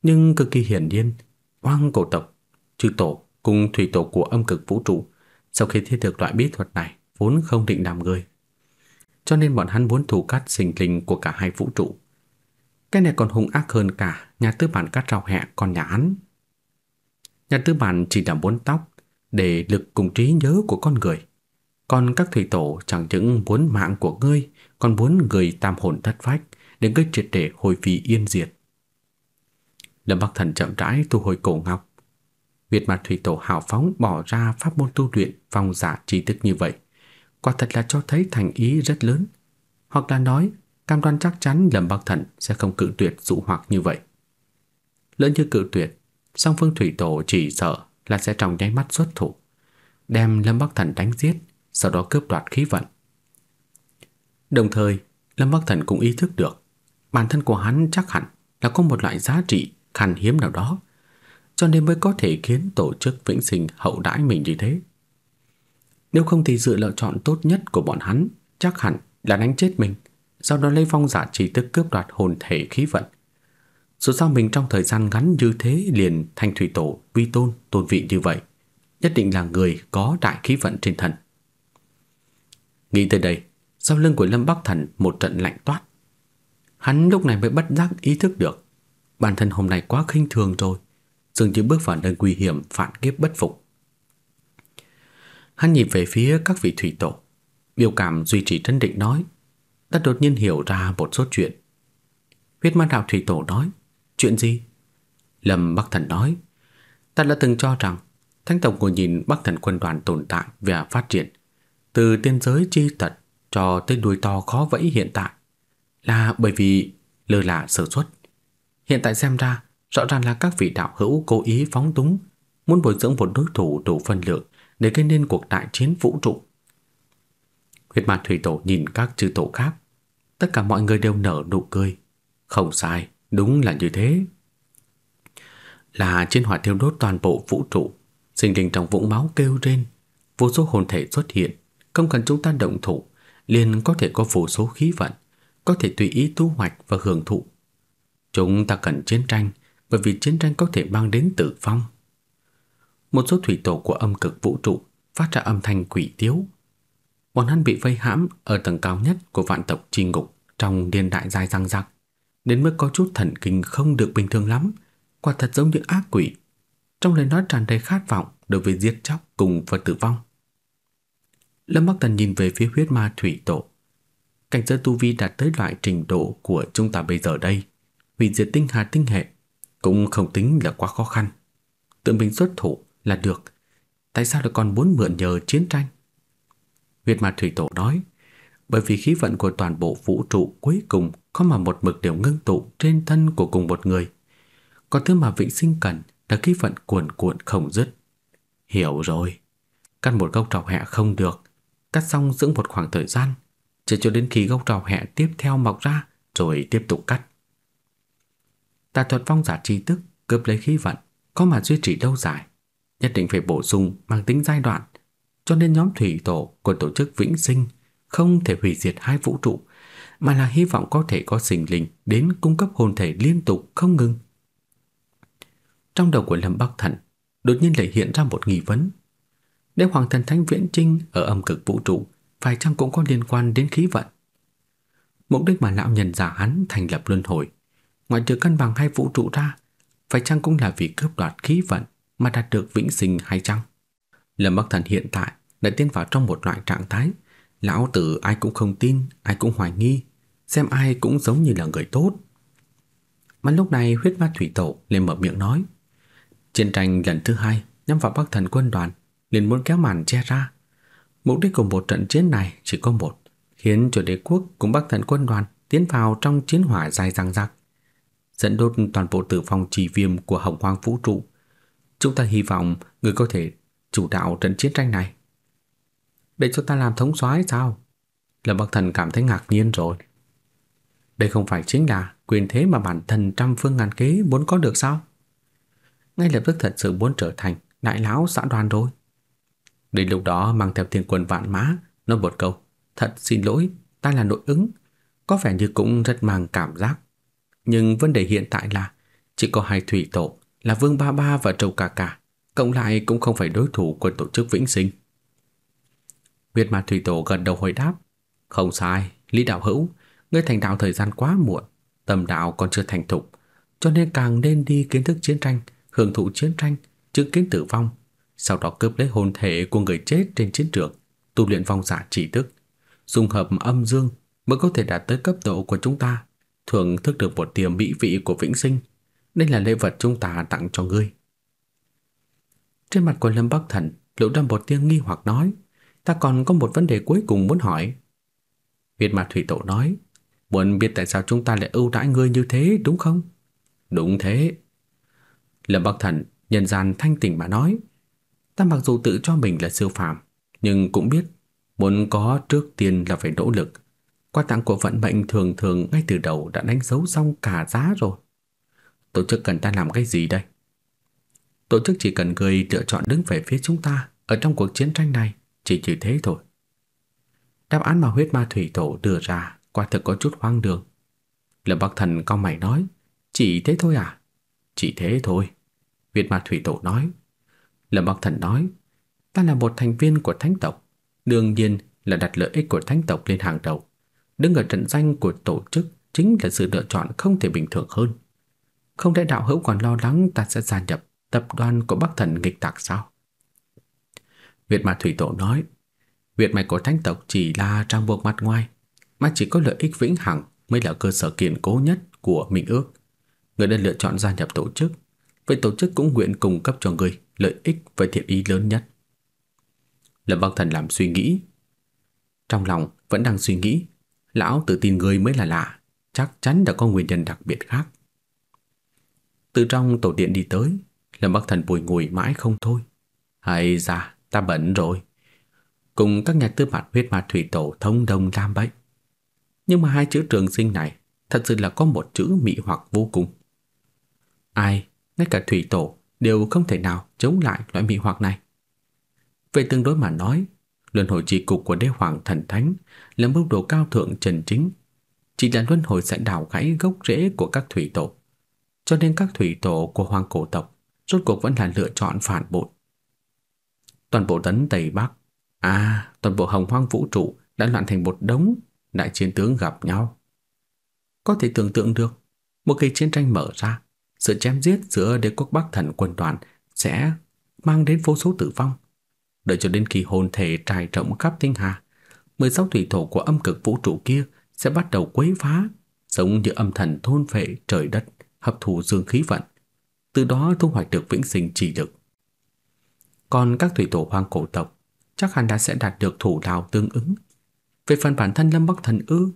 Nhưng cực kỳ hiển nhiên, oang cổ tộc, trừ tổ cùng thủy tổ của âm cực vũ trụ sau khi thi được loại bí thuật này vốn không định làm người. Cho nên bọn hắn muốn thủ cắt sinh linh của cả hai vũ trụ. Cái này còn hung ác hơn cả nhà tư bản cắt rau hẹ còn nhà hắn. Nhà tư bản chỉ làm bốn tóc để lực cùng trí nhớ của con người. Còn các thủy tổ chẳng những muốn mạng của ngươi, còn muốn người tam hồn thất phách để ngươi triệt để hồi vị yên diệt. Lâm Bắc Thần chậm rãi thu hồi cổ ngọc. Việt mặt thủy tổ hào phóng bỏ ra pháp môn tu luyện phong giả dạ trí thức như vậy, quả thật là cho thấy thành ý rất lớn. Hoặc là nói, cam đoan chắc chắn Lâm Bắc Thần sẽ không cự tuyệt dụ hoặc như vậy. Lỡ như cự tuyệt, song phương thủy tổ chỉ sợ là sẽ trong nháy mắt xuất thủ, đem Lâm Bắc Thần đánh giết, sau đó cướp đoạt khí vận. Đồng thời, Lâm Bắc Thần cũng ý thức được, bản thân của hắn chắc hẳn là có một loại giá trị khan hiếm nào đó, cho nên mới có thể khiến tổ chức vĩnh sinh hậu đãi mình như thế. Nếu không thì sự lựa chọn tốt nhất của bọn hắn chắc hẳn là đánh chết mình, sau đó lấy phong giả chỉ tức cướp đoạt hồn thể khí vận dù sao mình trong thời gian ngắn như thế liền thành thủy tổ uy tôn tôn vị như vậy, nhất định là người có đại khí vận trên thân. Nghĩ tới đây, sau lưng của Lâm Bắc Thần một trận lạnh toát. Hắn lúc này mới bất giác ý thức được, bản thân hôm nay quá khinh thường rồi, dường như bước vào nơi nguy hiểm phản kiếp bất phục. Hắn nhìn về phía các vị thủy tổ, biểu cảm duy trì trấn định nói, ta đột nhiên hiểu ra một số chuyện. Huyết ma đạo thủy tổ nói, Chuyện gì? Lâm Bắc Thần nói Ta đã từng cho rằng Thánh Tộc của nhìn Bắc Thần quân đoàn tồn tại và phát triển Từ tiên giới chi tật Cho tới đuôi to khó vẫy hiện tại Là bởi vì lơ là sở xuất Hiện tại xem ra Rõ ràng là các vị đạo hữu cố ý phóng túng Muốn bồi dưỡng một đối thủ đủ phân lượng Để gây nên cuộc đại chiến vũ trụ Huyết mạc thủy tổ nhìn các chư tổ khác Tất cả mọi người đều nở nụ cười Không sai Đúng là như thế. Là trên hỏa thiêu đốt toàn bộ vũ trụ, sinh linh trong vũng máu kêu rên, vô số hồn thể xuất hiện, không cần chúng ta động thủ, liền có thể có vô số khí vận, có thể tùy ý tu hoạch và hưởng thụ. Chúng ta cần chiến tranh, bởi vì chiến tranh có thể mang đến tử vong. Một số thủy tổ của âm cực vũ trụ phát ra âm thanh quỷ tiếu. Bọn hắn bị vây hãm ở tầng cao nhất của vạn tộc trì ngục trong niên đại dài răng rắc đến mức có chút thần kinh không được bình thường lắm, quả thật giống như ác quỷ. Trong lời nói tràn đầy khát vọng đối với giết chóc cùng và tử vong. Lâm Bắc Thần nhìn về phía huyết ma thủy tổ. Cảnh giới tu vi đạt tới loại trình độ của chúng ta bây giờ đây, hủy diệt tinh hà tinh hệ cũng không tính là quá khó khăn. Tự mình xuất thủ là được, tại sao lại còn muốn mượn nhờ chiến tranh? Huyết ma thủy tổ nói, bởi vì khí vận của toàn bộ vũ trụ cuối cùng có mà một mực đều ngưng tụ trên thân của cùng một người. Có thứ mà vĩnh sinh cần là khí vận cuồn cuộn không dứt. Hiểu rồi. Cắt một gốc trọc hẹ không được. Cắt xong dưỡng một khoảng thời gian. Chỉ cho đến khi gốc trọc hẹ tiếp theo mọc ra rồi tiếp tục cắt. Tà thuật phong giả tri tức cướp lấy khí vận có mà duy trì lâu dài. Nhất định phải bổ sung mang tính giai đoạn. Cho nên nhóm thủy tổ của tổ chức Vĩnh Sinh không thể hủy diệt hai vũ trụ mà là hy vọng có thể có sinh linh đến cung cấp hồn thể liên tục không ngừng. Trong đầu của Lâm Bắc Thần đột nhiên lại hiện ra một nghi vấn. Nếu Hoàng Thần Thánh Viễn Trinh ở âm cực vũ trụ phải chăng cũng có liên quan đến khí vận? Mục đích mà lão nhân giả hắn thành lập luân hồi, ngoại trừ cân bằng hai vũ trụ ra, phải chăng cũng là vì cướp đoạt khí vận mà đạt được vĩnh sinh hay chăng? Lâm Bắc Thần hiện tại đã tiến vào trong một loại trạng thái lão tử ai cũng không tin, ai cũng hoài nghi, xem ai cũng giống như là người tốt. Mà lúc này huyết ma thủy tổ lên mở miệng nói. Chiến tranh lần thứ hai nhắm vào bắc thần quân đoàn liền muốn kéo màn che ra. Mục đích của một trận chiến này chỉ có một, khiến cho đế quốc cùng bắc thần quân đoàn tiến vào trong chiến hỏa dài dằng dặc, dẫn đốt toàn bộ tử vong chỉ viêm của hồng hoang vũ trụ. Chúng ta hy vọng người có thể chủ đạo trận chiến tranh này. Để cho ta làm thống soái sao? Lâm Bắc Thần cảm thấy ngạc nhiên rồi. Đây không phải chính là quyền thế mà bản thân trăm phương ngàn kế muốn có được sao? Ngay lập tức thật sự muốn trở thành đại lão xã đoàn rồi. Đến lúc đó mang theo thiên quân vạn mã, nói một câu, thật xin lỗi, ta là nội ứng, có vẻ như cũng rất mang cảm giác. Nhưng vấn đề hiện tại là chỉ có hai thủy tổ là Vương Ba Ba và Trâu Cà Cà, cộng lại cũng không phải đối thủ của tổ chức Vĩnh Sinh. Việt mà Thủy Tổ gần đầu hồi đáp, không sai, Lý Đạo Hữu, Ngươi thành đạo thời gian quá muộn, tâm đạo còn chưa thành thục, cho nên càng nên đi kiến thức chiến tranh, hưởng thụ chiến tranh, chứng kiến tử vong, sau đó cướp lấy hồn thể của người chết trên chiến trường, tu luyện phong giả chỉ thức, dung hợp âm dương mới có thể đạt tới cấp độ của chúng ta, thưởng thức được một tiềm mỹ vị của vĩnh sinh. Đây là lễ vật chúng ta tặng cho ngươi. Trên mặt của Lâm Bắc Thần lộ ra một tiếng nghi hoặc nói, ta còn có một vấn đề cuối cùng muốn hỏi. Việt Mạc Thủy Tổ nói, Muốn biết tại sao chúng ta lại ưu đãi ngươi như thế đúng không? Đúng thế. Lâm Bắc Thần nhân gian thanh tỉnh mà nói. Ta mặc dù tự cho mình là siêu phàm, nhưng cũng biết muốn có trước tiên là phải nỗ lực. Qua tặng của vận mệnh thường thường ngay từ đầu đã đánh dấu xong cả giá rồi. Tổ chức cần ta làm cái gì đây? Tổ chức chỉ cần người lựa chọn đứng về phía chúng ta ở trong cuộc chiến tranh này, chỉ chỉ thế thôi. Đáp án mà huyết ma thủy tổ đưa ra quả thực có chút hoang đường. Lâm Bắc Thần cao mày nói, chỉ thế thôi à? Chỉ thế thôi. Việt Ma Thủy Tổ nói. Lâm Bắc Thần nói, ta là một thành viên của thánh tộc, đương nhiên là đặt lợi ích của thánh tộc lên hàng đầu. Đứng ở trận danh của tổ chức chính là sự lựa chọn không thể bình thường hơn. Không lẽ đạo hữu còn lo lắng ta sẽ gia nhập tập đoàn của Bắc Thần nghịch tặc sao? Việt Ma Thủy Tổ nói, Việt mạch của thánh tộc chỉ là trang buộc mặt ngoài, mà chỉ có lợi ích vĩnh hằng mới là cơ sở kiên cố nhất của mình ước. Người đã lựa chọn gia nhập tổ chức, vậy tổ chức cũng nguyện cung cấp cho người lợi ích và thiện ý lớn nhất. Lâm Bắc Thần làm suy nghĩ. Trong lòng vẫn đang suy nghĩ, lão tự tin người mới là lạ, chắc chắn đã có nguyên nhân đặc biệt khác. Từ trong tổ điện đi tới, Lâm Bắc Thần bùi ngùi mãi không thôi. Hay ra, ta bẩn rồi. Cùng các nhà tư bản huyết ma thủy tổ thông đồng làm bệnh. Nhưng mà hai chữ trường sinh này thật sự là có một chữ mị hoặc vô cùng. Ai, ngay cả thủy tổ đều không thể nào chống lại loại mị hoặc này. Về tương đối mà nói, luân hồi trì cục của đế hoàng thần thánh là mức độ cao thượng trần chính. Chỉ là luân hồi sẽ đào gãy gốc rễ của các thủy tổ. Cho nên các thủy tổ của hoàng cổ tộc rốt cuộc vẫn là lựa chọn phản bội. Toàn bộ tấn Tây Bắc, à, toàn bộ hồng hoang vũ trụ đã loạn thành một đống đại chiến tướng gặp nhau. Có thể tưởng tượng được, một kỳ chiến tranh mở ra, sự chém giết giữa đế quốc Bắc Thần quân đoàn sẽ mang đến vô số tử vong. Đợi cho đến khi hồn thể trải rộng khắp thiên hà, 16 thủy thổ của âm cực vũ trụ kia sẽ bắt đầu quấy phá, giống như âm thần thôn phệ trời đất, hấp thụ dương khí vận, từ đó thu hoạch được vĩnh sinh chỉ lực. Còn các thủy tổ hoang cổ tộc chắc hẳn đã sẽ đạt được thủ đạo tương ứng về phần bản thân Lâm Bắc Thần ư?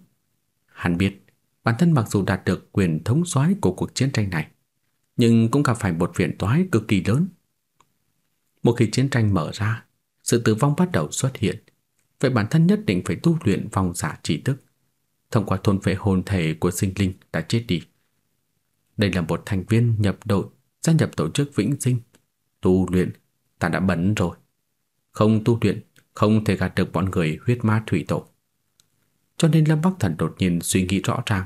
Hắn biết, bản thân mặc dù đạt được quyền thống soái của cuộc chiến tranh này, nhưng cũng gặp phải một phiền toái cực kỳ lớn. Một khi chiến tranh mở ra, sự tử vong bắt đầu xuất hiện, vậy bản thân nhất định phải tu luyện vòng giả chỉ thức thông qua thôn phệ hồn thể của sinh linh đã chết đi. Đây là một thành viên nhập đội, gia nhập tổ chức Vĩnh Sinh. Tu luyện, ta đã bẩn rồi. Không tu luyện, không thể gạt được bọn người huyết ma thủy tổ cho nên Lâm Bắc Thần đột nhiên suy nghĩ rõ ràng.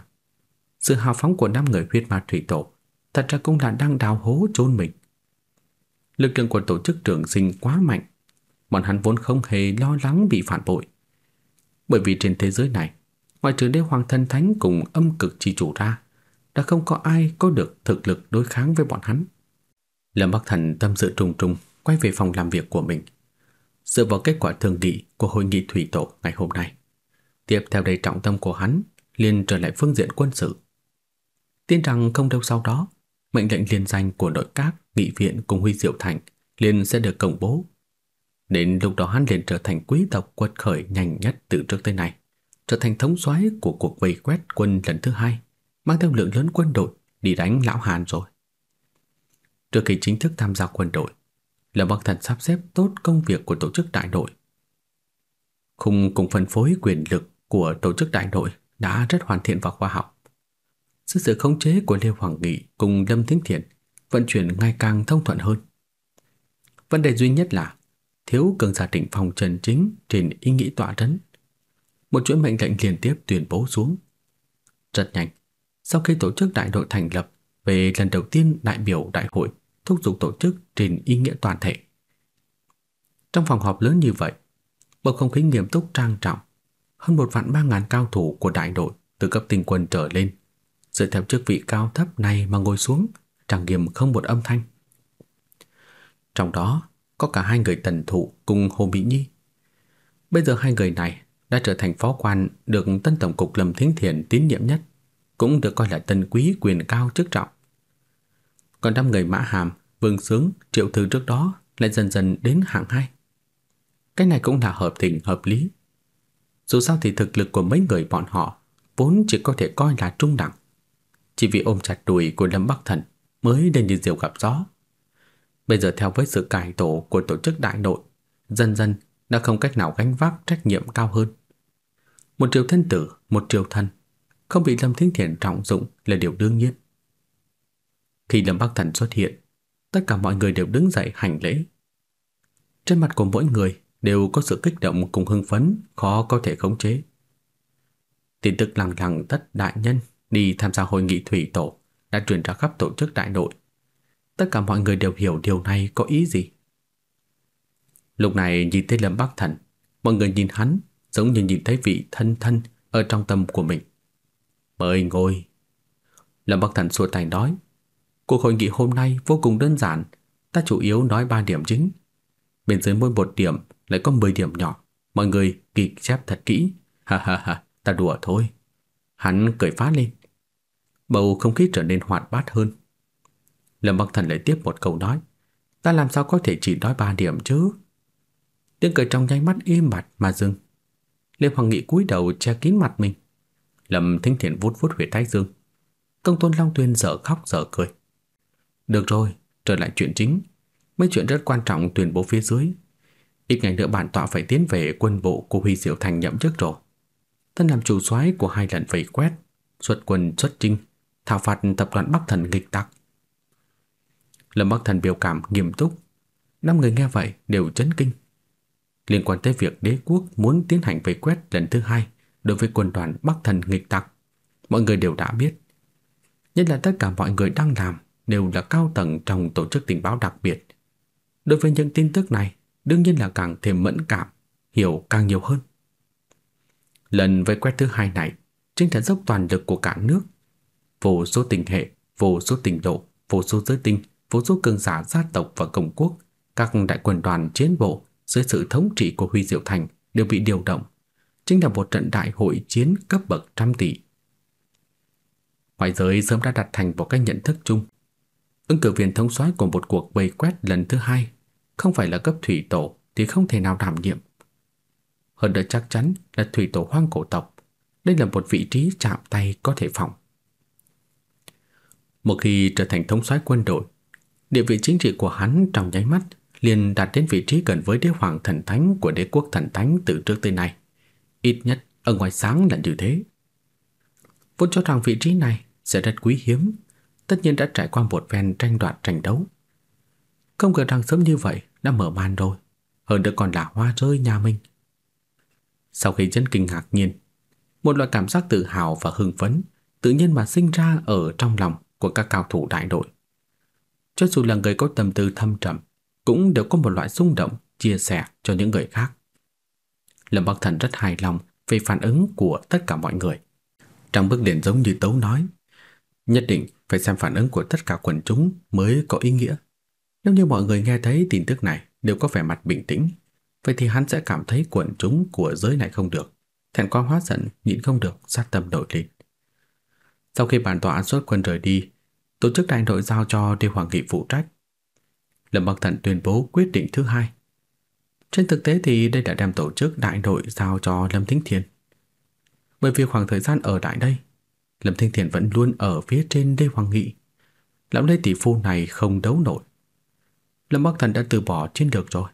Sự hào phóng của năm người huyết ma thủy tổ thật ra cũng là đang đào hố chôn mình. Lực lượng của tổ chức trưởng sinh quá mạnh, bọn hắn vốn không hề lo lắng bị phản bội. Bởi vì trên thế giới này, ngoài trừ đế hoàng thân thánh cùng âm cực chi chủ ra, đã không có ai có được thực lực đối kháng với bọn hắn. Lâm Bắc Thần tâm sự trùng trùng quay về phòng làm việc của mình. Dựa vào kết quả thường nghị của hội nghị thủy tổ ngày hôm nay, Tiếp theo đây trọng tâm của hắn liền trở lại phương diện quân sự. Tin rằng không lâu sau đó, mệnh lệnh liên danh của nội các, nghị viện cùng Huy Diệu Thành liền sẽ được công bố. nên lúc đó hắn liền trở thành quý tộc quật khởi nhanh nhất từ trước tới nay, trở thành thống soái của cuộc vây quét quân lần thứ hai, mang theo lượng lớn quân đội đi đánh lão Hàn rồi. Trước khi chính thức tham gia quân đội, Lâm Bắc Thần sắp xếp tốt công việc của tổ chức đại đội. Khung cùng phân phối quyền lực của tổ chức đại đội đã rất hoàn thiện và khoa học. Sự sự khống chế của Lê Hoàng Nghị cùng Lâm Thính Thiện vận chuyển ngày càng thông thuận hơn. Vấn đề duy nhất là thiếu cường giả định phòng trần chính trên ý nghĩ tọa trấn. Một chuỗi mệnh lệnh liên tiếp tuyên bố xuống. Rất nhanh, sau khi tổ chức đại đội thành lập về lần đầu tiên đại biểu đại hội thúc giục tổ chức trên ý nghĩa toàn thể. Trong phòng họp lớn như vậy, bầu không khí nghiêm túc trang trọng hơn một vạn ba ngàn cao thủ của đại đội từ cấp tinh quân trở lên, dựa theo chức vị cao thấp này mà ngồi xuống, trang nghiêm không một âm thanh. Trong đó có cả hai người tần thụ cùng Hồ Mỹ Nhi. Bây giờ hai người này đã trở thành phó quan được tân tổng cục Lâm Thính Thiện tín nhiệm nhất, cũng được coi là tân quý quyền cao chức trọng. Còn năm người Mã Hàm, Vương Sướng, Triệu Thư trước đó lại dần dần đến hạng hai. Cái này cũng là hợp tình hợp lý dù sao thì thực lực của mấy người bọn họ vốn chỉ có thể coi là trung đẳng. Chỉ vì ôm chặt đùi của Lâm Bắc Thần mới đến như diều gặp gió. Bây giờ theo với sự cải tổ của tổ chức đại nội, dần dần đã không cách nào gánh vác trách nhiệm cao hơn. Một triều thân tử, một triều thân, không bị Lâm Thính Thiện trọng dụng là điều đương nhiên. Khi Lâm Bắc Thần xuất hiện, tất cả mọi người đều đứng dậy hành lễ. Trên mặt của mỗi người đều có sự kích động cùng hưng phấn khó có thể khống chế. Tin tức lằng lằng tất đại nhân đi tham gia hội nghị thủy tổ đã truyền ra khắp tổ chức đại nội. Tất cả mọi người đều hiểu điều này có ý gì. Lúc này nhìn thấy Lâm Bắc Thần, mọi người nhìn hắn giống như nhìn thấy vị thân thân ở trong tâm của mình. Mời ngồi. Lâm Bắc Thần xua tay nói, cuộc hội nghị hôm nay vô cùng đơn giản, ta chủ yếu nói ba điểm chính. Bên dưới mỗi một điểm lại có 10 điểm nhỏ. Mọi người ghi chép thật kỹ. Ha ha ha, ta đùa thôi. Hắn cười phá lên. Bầu không khí trở nên hoạt bát hơn. Lâm Bắc Thần lại tiếp một câu nói. Ta làm sao có thể chỉ nói ba điểm chứ? Tiếng cười trong nháy mắt im bặt mà dừng. Lê Hoàng Nghị cúi đầu che kín mặt mình. Lâm Thính Thiện vuốt vuốt huyệt thái dương. Công Tôn Long Tuyên dở khóc dở cười. Được rồi, trở lại chuyện chính. Mấy chuyện rất quan trọng tuyên bố phía dưới Ít ngày nữa bản tọa phải tiến về quân bộ của Huy Diệu Thành nhậm chức rồi. Ta làm chủ soái của hai lần vây quét, xuất quân xuất trinh, thảo phạt tập đoàn Bắc Thần nghịch tặc. Lâm Bắc Thần biểu cảm nghiêm túc, năm người nghe vậy đều chấn kinh. Liên quan tới việc đế quốc muốn tiến hành vây quét lần thứ hai đối với quân đoàn Bắc Thần nghịch tặc, mọi người đều đã biết. Nhất là tất cả mọi người đang làm đều là cao tầng trong tổ chức tình báo đặc biệt. Đối với những tin tức này, đương nhiên là càng thêm mẫn cảm, hiểu càng nhiều hơn. Lần vây quét thứ hai này chính là dốc toàn lực của cả nước. Vô số tình hệ, vô số tình độ, vô số giới tinh, vô số cường giả gia tộc và công quốc, các đại quân đoàn chiến bộ dưới sự thống trị của Huy Diệu Thành đều bị điều động. Chính là một trận đại hội chiến cấp bậc trăm tỷ. Ngoại giới sớm đã đặt thành một cách nhận thức chung. Ứng cử viên thống soái của một cuộc vây quét lần thứ hai không phải là cấp thủy tổ thì không thể nào đảm nhiệm. Hơn nữa chắc chắn là thủy tổ hoang cổ tộc. Đây là một vị trí chạm tay có thể phòng. Một khi trở thành thống soái quân đội, địa vị chính trị của hắn trong nháy mắt liền đạt đến vị trí gần với đế hoàng thần thánh của đế quốc thần thánh từ trước tới nay. Ít nhất ở ngoài sáng là như thế. Vốn cho rằng vị trí này sẽ rất quý hiếm, tất nhiên đã trải qua một phen tranh đoạt tranh đấu. Không ngờ rằng sớm như vậy đã mở màn rồi, hơn nữa còn là hoa rơi nhà mình. Sau khi chấn kinh ngạc nhiên, một loại cảm giác tự hào và hưng phấn tự nhiên mà sinh ra ở trong lòng của các cao thủ đại đội. Cho dù là người có tâm tư thâm trầm, cũng đều có một loại xung động chia sẻ cho những người khác. Lâm Bắc Thần rất hài lòng về phản ứng của tất cả mọi người. Trong bức điện giống như Tấu nói, nhất định phải xem phản ứng của tất cả quần chúng mới có ý nghĩa. Nếu như mọi người nghe thấy tin tức này đều có vẻ mặt bình tĩnh, vậy thì hắn sẽ cảm thấy quần chúng của giới này không được, thẹn quá hóa giận nhịn không được sát tâm nổi lên. Sau khi bản tọa xuất quân rời đi, tổ chức đại nội giao cho Đi Hoàng Nghị phụ trách. Lâm Bắc Thần tuyên bố quyết định thứ hai. Trên thực tế thì đây đã đem tổ chức đại nội giao cho Lâm Thính Thiền. Bởi vì khoảng thời gian ở đại đây, Lâm Thính Thiền vẫn luôn ở phía trên Đi Hoàng Nghị. Lão Lê Tỷ Phu này không đấu nổi. Lâm Bắc Thần đã từ bỏ chiến lược rồi.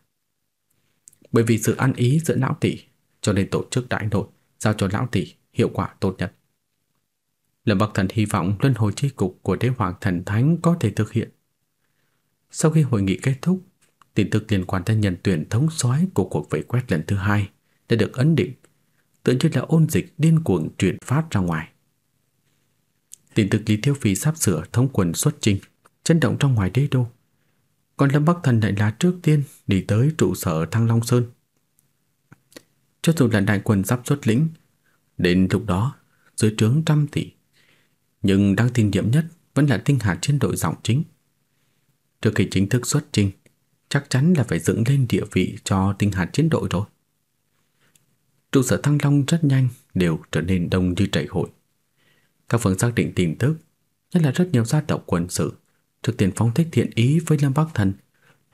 Bởi vì sự ăn ý giữa lão tỷ, cho nên tổ chức đại nội giao cho lão tỷ hiệu quả tốt nhất. Lâm Bắc Thần hy vọng luân hồi chi cục của đế hoàng thần thánh có thể thực hiện. Sau khi hội nghị kết thúc, tin tức liên quan tới nhân tuyển thống soái của cuộc vây quét lần thứ hai đã được ấn định, tựa như là ôn dịch điên cuồng truyền phát ra ngoài. Tin tức Lý Thiếu Phi sắp sửa thống quần xuất trình, chấn động trong ngoài đế đô còn Lâm Bắc Thần lại là trước tiên đi tới trụ sở Thăng Long Sơn. Cho dù là đại quân sắp xuất lĩnh, đến lúc đó dưới trướng trăm tỷ, nhưng đáng tin nhiệm nhất vẫn là tinh hạt trên đội giọng chính. Trước khi chính thức xuất trình, chắc chắn là phải dựng lên địa vị cho tinh hạt chiến đội rồi. Trụ sở Thăng Long rất nhanh đều trở nên đông như chảy hội. Các phương xác định tin tức, nhất là rất nhiều gia tộc quân sự Thực tiễn phóng thích thiện ý với Lâm Bắc Thần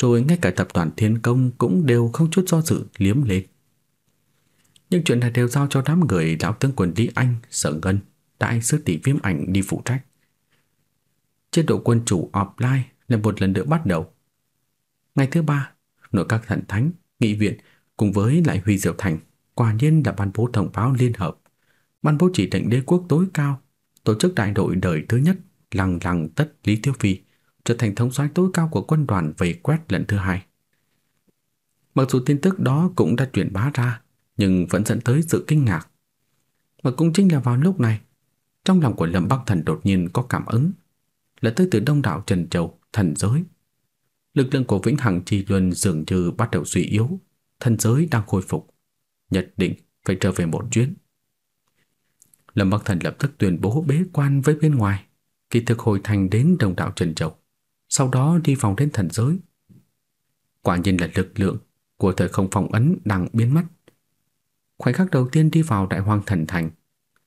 Rồi ngay cả tập đoàn thiên công Cũng đều không chút do dự liếm lên. Nhưng chuyện này đều giao cho đám người Lão tướng quân Lý Anh, Sở Ngân Đại sư tỷ viêm ảnh đi phụ trách Chế độ quân chủ offline Lại một lần nữa bắt đầu Ngày thứ ba Nội các thần thánh, nghị viện Cùng với lại Huy Diệu Thành Quả nhiên là ban bố thông báo liên hợp Ban bố chỉ định đế quốc tối cao tổ chức đại đội đời thứ nhất lằng lằng tất Lý Thiếu Phi trở thành thống soái tối cao của quân đoàn vây quét lần thứ hai. Mặc dù tin tức đó cũng đã truyền bá ra, nhưng vẫn dẫn tới sự kinh ngạc. Mà cũng chính là vào lúc này, trong lòng của Lâm Bắc Thần đột nhiên có cảm ứng, là tới từ đông đảo Trần Châu, thần giới. Lực lượng của Vĩnh Hằng Chi Luân dường như bắt đầu suy yếu, thần giới đang khôi phục, nhất định phải trở về một chuyến. Lâm Bắc Thần lập tức tuyên bố bế quan với bên ngoài, kỳ thực hồi thành đến đông đảo Trần Châu sau đó đi vòng đến thần giới. Quả nhiên là lực lượng của thời không phong ấn đang biến mất. Khoảnh khắc đầu tiên đi vào đại hoang thần thành,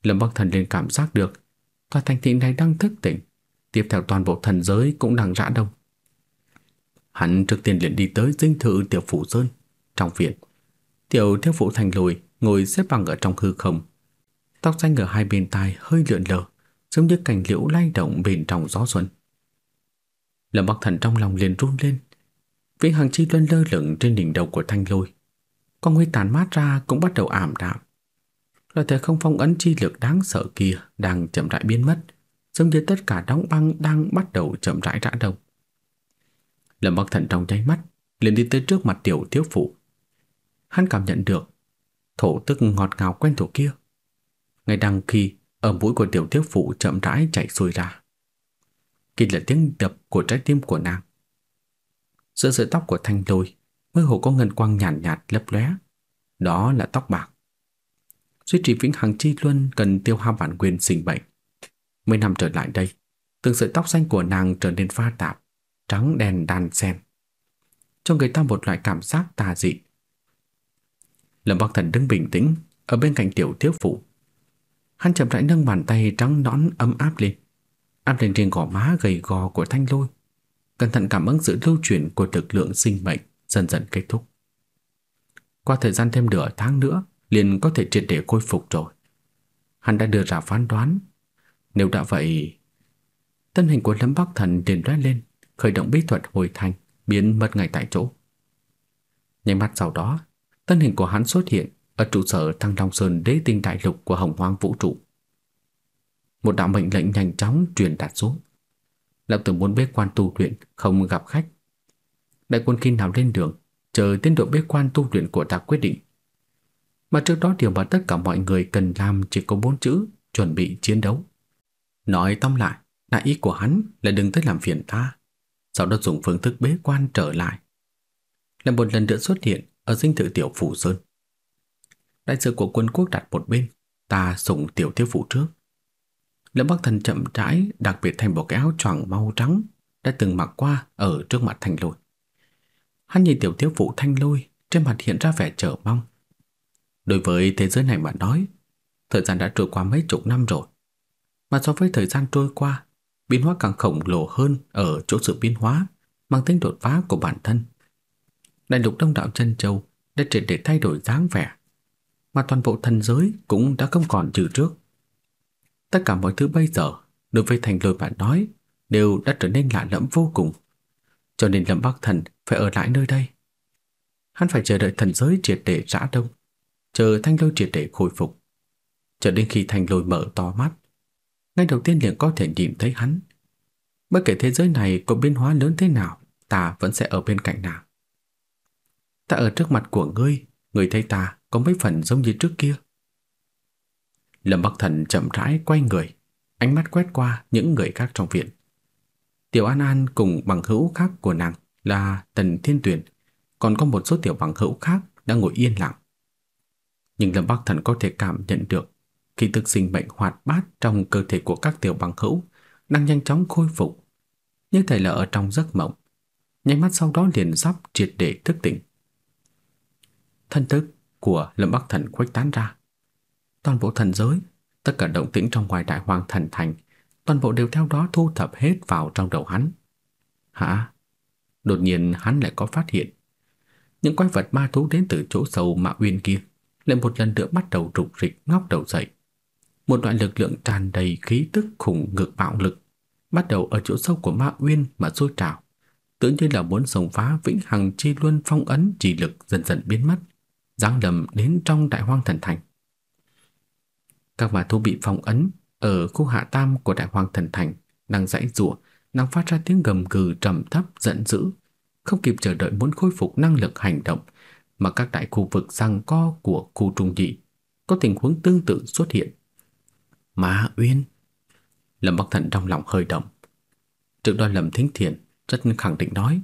Lâm Bắc Thần liền cảm giác được tòa thành thị này đang thức tỉnh, tiếp theo toàn bộ thần giới cũng đang rã đông. Hắn trực tiên liền đi tới dinh thự Tiểu Phủ Sơn, trong viện. Tiểu Thiếu Phụ thành lùi, ngồi xếp bằng ở trong hư không. Tóc xanh ở hai bên tai hơi lượn lờ, giống như cành liễu lay động bên trong gió xuân. Lâm Bắc Thần trong lòng liền run lên. Vĩnh Hằng Chi Luân lơ lửng trên đỉnh đầu của Thanh Lôi. Con người tàn mát ra cũng bắt đầu ảm đạm. Loại thời không phong ấn chi lực đáng sợ kia đang chậm rãi biến mất, giống như tất cả đóng băng đang bắt đầu chậm rãi rã đông. Lâm Bắc Thần trong nháy mắt liền đi tới trước mặt tiểu thiếu phụ. Hắn cảm nhận được thổ tức ngọt ngào quen thuộc kia. Ngay đằng khi ở mũi của tiểu thiếu phụ chậm rãi chảy xuôi ra kỳ là tiếng đập của trái tim của nàng. Giữa sợi tóc của Thanh Lôi mơ hồ có ngân quang nhàn nhạt, nhạt lấp lóe, đó là tóc bạc. Duy trì vĩnh hằng chi luân cần tiêu hao bản quyền sinh bệnh. Mấy năm trở lại đây, từng sợi tóc xanh của nàng trở nên pha tạp, trắng đen đan xen, cho người ta một loại cảm giác tà dị. Lâm Bắc Thần đứng bình tĩnh ở bên cạnh tiểu thiếu phụ. Hắn chậm rãi nâng bàn tay trắng nõn ấm áp lên áp lên trên gò má gầy gò của Thanh Lôi. Cẩn thận cảm ứng sự lưu chuyển của lực lượng sinh mệnh dần dần kết thúc. Qua thời gian thêm nửa tháng nữa, liền có thể triệt để khôi phục rồi. Hắn đã đưa ra phán đoán, nếu đã vậy, thân hình của Lâm Bắc Thần liền lóe lên, khởi động bí thuật hồi thành, biến mất ngay tại chỗ. Nhanh mắt sau đó, thân hình của hắn xuất hiện ở trụ sở Thăng Long Sơn Đế Tinh Đại Lục của Hồng Hoang Vũ Trụ một đạo mệnh lệnh nhanh chóng truyền đạt xuống. Lão tử muốn bế quan tu luyện không gặp khách. Đại quân khi nào lên đường, chờ tiến độ bế quan tu luyện của ta quyết định. Mà trước đó điều mà tất cả mọi người cần làm chỉ có bốn chữ, chuẩn bị chiến đấu. Nói tóm lại, đại ý của hắn là đừng tới làm phiền ta, sau đó dùng phương thức bế quan trở lại. Là một lần nữa xuất hiện ở dinh thự tiểu phủ sơn. Đại sự của quân quốc đặt một bên, ta sủng tiểu thiếu phụ trước. Lâm Bắc Thần chậm rãi đặc biệt thành bộ cái áo choàng màu trắng đã từng mặc qua ở trước mặt Thanh Lôi. Hắn nhìn tiểu thiếu phụ Thanh Lôi trên mặt hiện ra vẻ chờ mong. Đối với thế giới này mà nói, thời gian đã trôi qua mấy chục năm rồi. Mà so với thời gian trôi qua, biến hóa càng khổng lồ hơn ở chỗ sự biến hóa mang tính đột phá của bản thân. Đại lục đông đảo chân châu đã triệt để thay đổi dáng vẻ, mà toàn bộ thần giới cũng đã không còn từ trước. Tất cả mọi thứ bây giờ đối với thành lời bạn nói đều đã trở nên lạ lẫm vô cùng. Cho nên Lâm Bắc Thần phải ở lại nơi đây. Hắn phải chờ đợi thần giới triệt để rã đông, chờ thanh lôi triệt để khôi phục. Cho đến khi thanh lôi mở to mắt, ngay đầu tiên liền có thể nhìn thấy hắn. Bất kể thế giới này có biến hóa lớn thế nào, ta vẫn sẽ ở bên cạnh nàng. Ta ở trước mặt của ngươi, ngươi thấy ta có mấy phần giống như trước kia. Lâm Bắc Thần chậm rãi quay người, ánh mắt quét qua những người khác trong viện. Tiểu An An cùng bằng hữu khác của nàng là Tần Thiên Tuyền, còn có một số tiểu bằng hữu khác đang ngồi yên lặng. Nhưng Lâm Bắc Thần có thể cảm nhận được khi thực sinh bệnh hoạt bát trong cơ thể của các tiểu bằng hữu đang nhanh chóng khôi phục, như thể là ở trong giấc mộng. Nháy mắt sau đó liền sắp triệt để thức tỉnh. Thân thức của Lâm Bắc Thần khuếch tán ra, toàn bộ thần giới, tất cả động tĩnh trong ngoài đại hoang thần thành, toàn bộ đều theo đó thu thập hết vào trong đầu hắn. Hả? Đột nhiên hắn lại có phát hiện. Những quái vật ma thú đến từ chỗ sâu mạ uyên kia lại một lần nữa bắt đầu rục rịch ngóc đầu dậy. Một loại lực lượng tràn đầy khí tức khủng ngược bạo lực bắt đầu ở chỗ sâu của ma uyên mà sôi trào, tưởng như là muốn sống phá vĩnh hằng chi luân phong ấn chỉ lực dần dần biến mất, giáng lầm đến trong đại hoang thần thành. Các ma thú bị phong ấn ở khu hạ tam của Đại Hoàng Thần Thành đang giãy rủa, đang phát ra tiếng gầm gừ trầm thấp giận dữ, không kịp chờ đợi muốn khôi phục năng lực hành động mà các đại khu vực răng co của khu trung nhị có tình huống tương tự xuất hiện. Ma Uyên Lâm Bắc Thần trong lòng hơi động. Trước đó Lâm Thính Thiện rất khẳng định nói,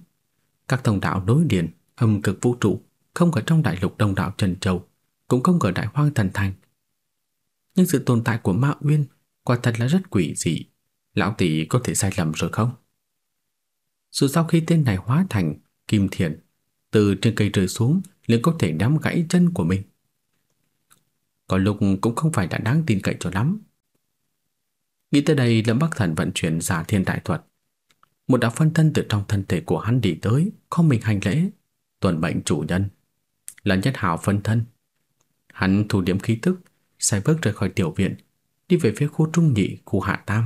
các thông đạo đối điền, âm cực vũ trụ không ở trong đại lục Đông đảo Trần Châu, cũng không ở Đại Hoang Thần Thành nhưng sự tồn tại của Ma Uyên quả thật là rất quỷ dị. Lão tỷ có thể sai lầm rồi không? Dù sau khi tên này hóa thành kim thiền, từ trên cây rơi xuống liền có thể đám gãy chân của mình. Có lúc cũng không phải đã đáng tin cậy cho lắm. Nghĩ tới đây, Lâm Bắc Thần vận chuyển giả thiên đại thuật. Một đạo phân thân từ trong thân thể của hắn đi tới, không mình hành lễ, tuần bệnh chủ nhân. Là nhất hào phân thân. Hắn thu điểm khí tức, sải bước rời khỏi tiểu viện, đi về phía khu trung nhị khu Hạ Tam.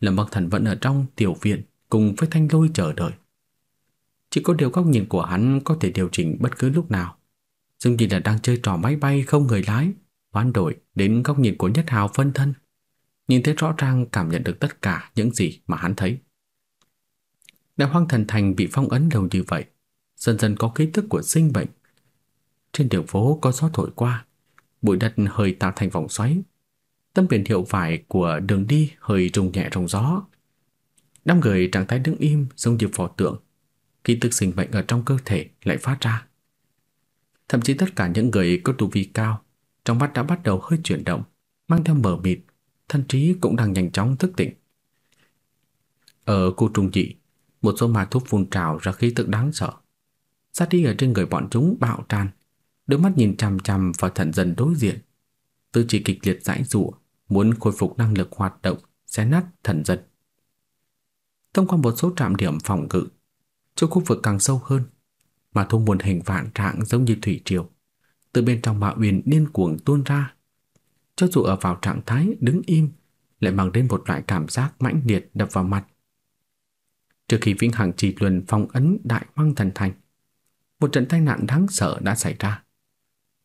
Lâm Bắc Thần vẫn ở trong tiểu viện cùng với Thanh Lôi chờ đợi. Chỉ có điều góc nhìn của hắn có thể điều chỉnh bất cứ lúc nào. Dường như là đang chơi trò máy bay không người lái, hoán đổi đến góc nhìn của Nhất Hào phân thân. Nhìn thấy rõ ràng cảm nhận được tất cả những gì mà hắn thấy. Đại hoang thần thành bị phong ấn lâu như vậy, dần dần có ký thức của sinh bệnh. Trên đường phố có gió thổi qua, bụi đất hơi tạo thành vòng xoáy. Tấm biển hiệu vải của đường đi hơi rung nhẹ trong gió. Năm người trạng thái đứng im giống như phò tượng. Ký tức sinh mệnh ở trong cơ thể lại phát ra. Thậm chí tất cả những người có tu vi cao, trong mắt đã bắt đầu hơi chuyển động, mang theo mờ mịt, thân trí cũng đang nhanh chóng thức tỉnh. Ở khu trung dị, một số ma thuốc phun trào ra khí tức đáng sợ. Sát đi ở trên người bọn chúng bạo tràn, đôi mắt nhìn chằm chằm vào thần dân đối diện. Tư chỉ kịch liệt giãy giụa, muốn khôi phục năng lực hoạt động, xé nát thần dân. Thông qua một số trạm điểm phòng ngự, chỗ khu vực càng sâu hơn, mà thu nguồn hình vạn trạng giống như thủy triều, từ bên trong bạo uyên điên cuồng tuôn ra. Cho dù ở vào trạng thái đứng im, lại mang đến một loại cảm giác mãnh liệt đập vào mặt. Trước khi Vĩnh Hằng Trì Luân phong ấn Đại Hoang Thần Thành, một trận tai nạn đáng sợ đã xảy ra.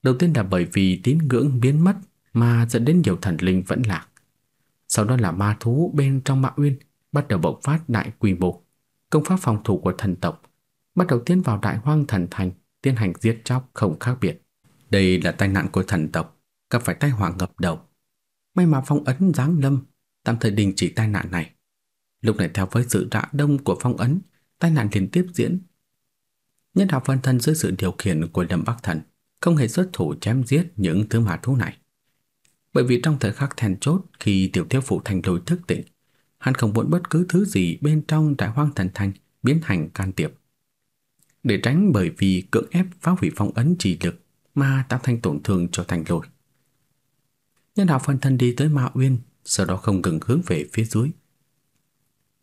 Đầu tiên là bởi vì tín ngưỡng biến mất mà dẫn đến nhiều thần linh vẫn lạc. Sau đó là ma thú bên trong mạ uyên bắt đầu bộc phát đại quy mô. Công pháp phòng thủ của thần tộc bắt đầu tiến vào đại hoang thần thành, tiến hành giết chóc không khác biệt. Đây là tai nạn của thần tộc, gặp phải tai họa ngập đầu. May mà phong ấn giáng lâm, tạm thời đình chỉ tai nạn này. Lúc này theo với sự rã đông của phong ấn, tai nạn liên tiếp diễn. Nhân đạo phân thân dưới sự điều khiển của Lâm Bắc Thần không hề xuất thủ chém giết những thứ ma thú này. Bởi vì trong thời khắc then chốt khi tiểu thiếu phụ thành lôi thức tỉnh, hắn không muốn bất cứ thứ gì bên trong đại hoang thần thành biến hành can thiệp. Để tránh bởi vì cưỡng ép phá hủy phong ấn trì lực mà tạo thành tổn thương cho thành lôi. Nhân đạo phân thân đi tới Ma Uyên, sau đó không ngừng hướng về phía dưới.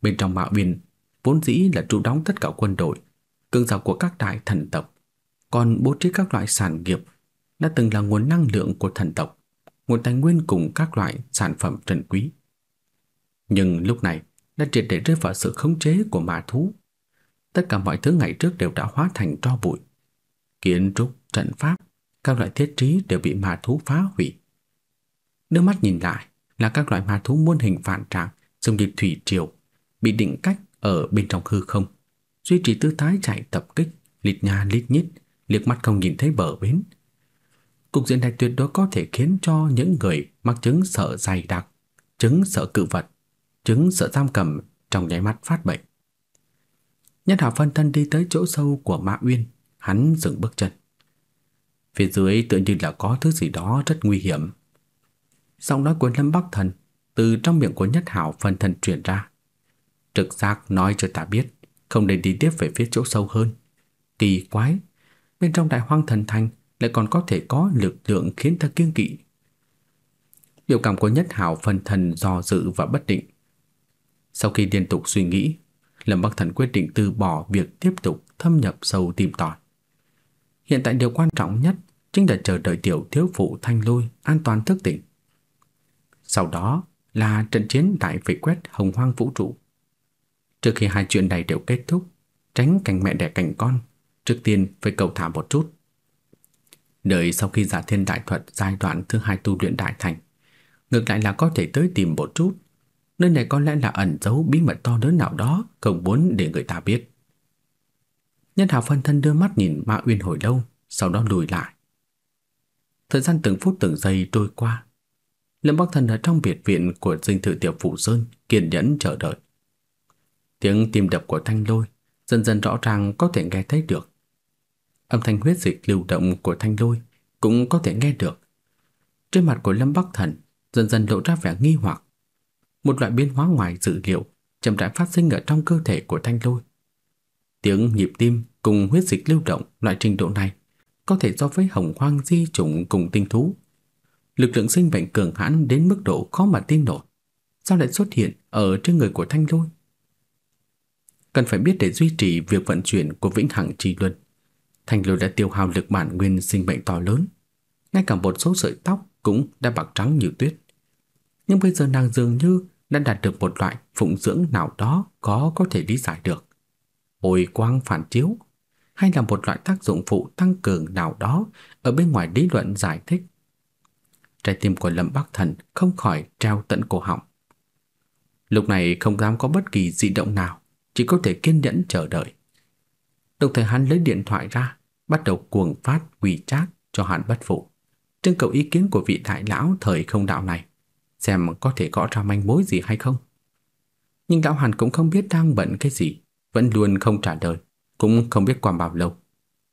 Bên trong Ma Uyên, vốn dĩ là trụ đóng tất cả quân đội, cương giáo của các đại thần tộc còn bố trí các loại sản nghiệp đã từng là nguồn năng lượng của thần tộc, nguồn tài nguyên cùng các loại sản phẩm trân quý. Nhưng lúc này đã triệt để rơi vào sự khống chế của ma thú. Tất cả mọi thứ ngày trước đều đã hóa thành tro bụi. Kiến trúc, trận pháp, các loại thiết trí đều bị ma thú phá hủy. Đưa mắt nhìn lại là các loại ma thú muôn hình vạn trạng giống như thủy triều, bị định cách ở bên trong hư không, duy trì tư thái chạy tập kích, lịt nhà lịt nhít, liếc mắt không nhìn thấy bờ bến. Cục diện này tuyệt đối có thể khiến cho những người mắc chứng sợ dày đặc, chứng sợ cự vật, chứng sợ giam cầm trong nháy mắt phát bệnh. Nhất Hạo phân thân đi tới chỗ sâu của Mã Uyên, hắn dừng bước chân. Phía dưới tự như là có thứ gì đó rất nguy hiểm. Giọng nói của Lâm Bắc Thần từ trong miệng của Nhất Hạo phân thân truyền ra. Trực giác nói cho ta biết, không nên đi tiếp về phía chỗ sâu hơn. Kỳ quái, bên trong đại hoang thần thành lại còn có thể có lực lượng khiến ta kiêng kỵ. Biểu cảm của Nhất Hảo phần thần do dự và bất định. Sau khi liên tục suy nghĩ, Lâm Bắc Thần quyết định từ bỏ việc tiếp tục thâm nhập sâu tìm tòi. Hiện tại điều quan trọng nhất chính là chờ đợi tiểu thiếu phụ thanh lôi an toàn thức tỉnh. Sau đó là trận chiến đại vây quét hồng hoang vũ trụ. Trước khi hai chuyện này đều kết thúc, tránh cảnh mẹ đẻ cảnh con Trước tiên phải cầu thả một chút. Đợi sau khi giả thiên đại thuật giai đoạn thứ hai tu luyện đại thành, ngược lại là có thể tới tìm một chút. Nơi này có lẽ là ẩn giấu bí mật to lớn nào đó không muốn để người ta biết. Nhân Hào phân thân đưa mắt nhìn Ma Uyên hồi lâu, sau đó lùi lại. Thời gian từng phút từng giây trôi qua. Lâm Bắc Thần ở trong biệt viện của dinh thự tiểu phụ Sơn kiên nhẫn chờ đợi. Tiếng tim đập của Thanh Lôi dần dần rõ ràng có thể nghe thấy được âm thanh huyết dịch lưu động của thanh lôi cũng có thể nghe được. Trên mặt của Lâm Bắc Thần dần dần lộ ra vẻ nghi hoặc. Một loại biến hóa ngoài dự liệu chậm rãi phát sinh ở trong cơ thể của thanh lôi. Tiếng nhịp tim cùng huyết dịch lưu động loại trình độ này có thể do với hồng hoang di chủng cùng tinh thú. Lực lượng sinh mệnh cường hãn đến mức độ khó mà tin nổi. Sao lại xuất hiện ở trên người của thanh lôi? Cần phải biết để duy trì việc vận chuyển của vĩnh hằng trì luân Thanh Lưu đã tiêu hao lực bản nguyên sinh bệnh to lớn, ngay cả một số sợi tóc cũng đã bạc trắng như tuyết. Nhưng bây giờ nàng dường như đã đạt được một loại phụng dưỡng nào đó có có thể lý giải được. Hồi quang phản chiếu hay là một loại tác dụng phụ tăng cường nào đó ở bên ngoài lý luận giải thích. Trái tim của Lâm Bắc Thần không khỏi treo tận cổ họng. Lúc này không dám có bất kỳ dị động nào, chỉ có thể kiên nhẫn chờ đợi. Đồng thời hắn lấy điện thoại ra, bắt đầu cuồng phát quỷ trác cho Hàn Bất Phụ, trưng cầu ý kiến của vị đại lão thời không đạo này, xem có thể gõ ra manh mối gì hay không. Nhưng lão Hàn cũng không biết đang bận cái gì, vẫn luôn không trả lời, cũng không biết qua bao lâu.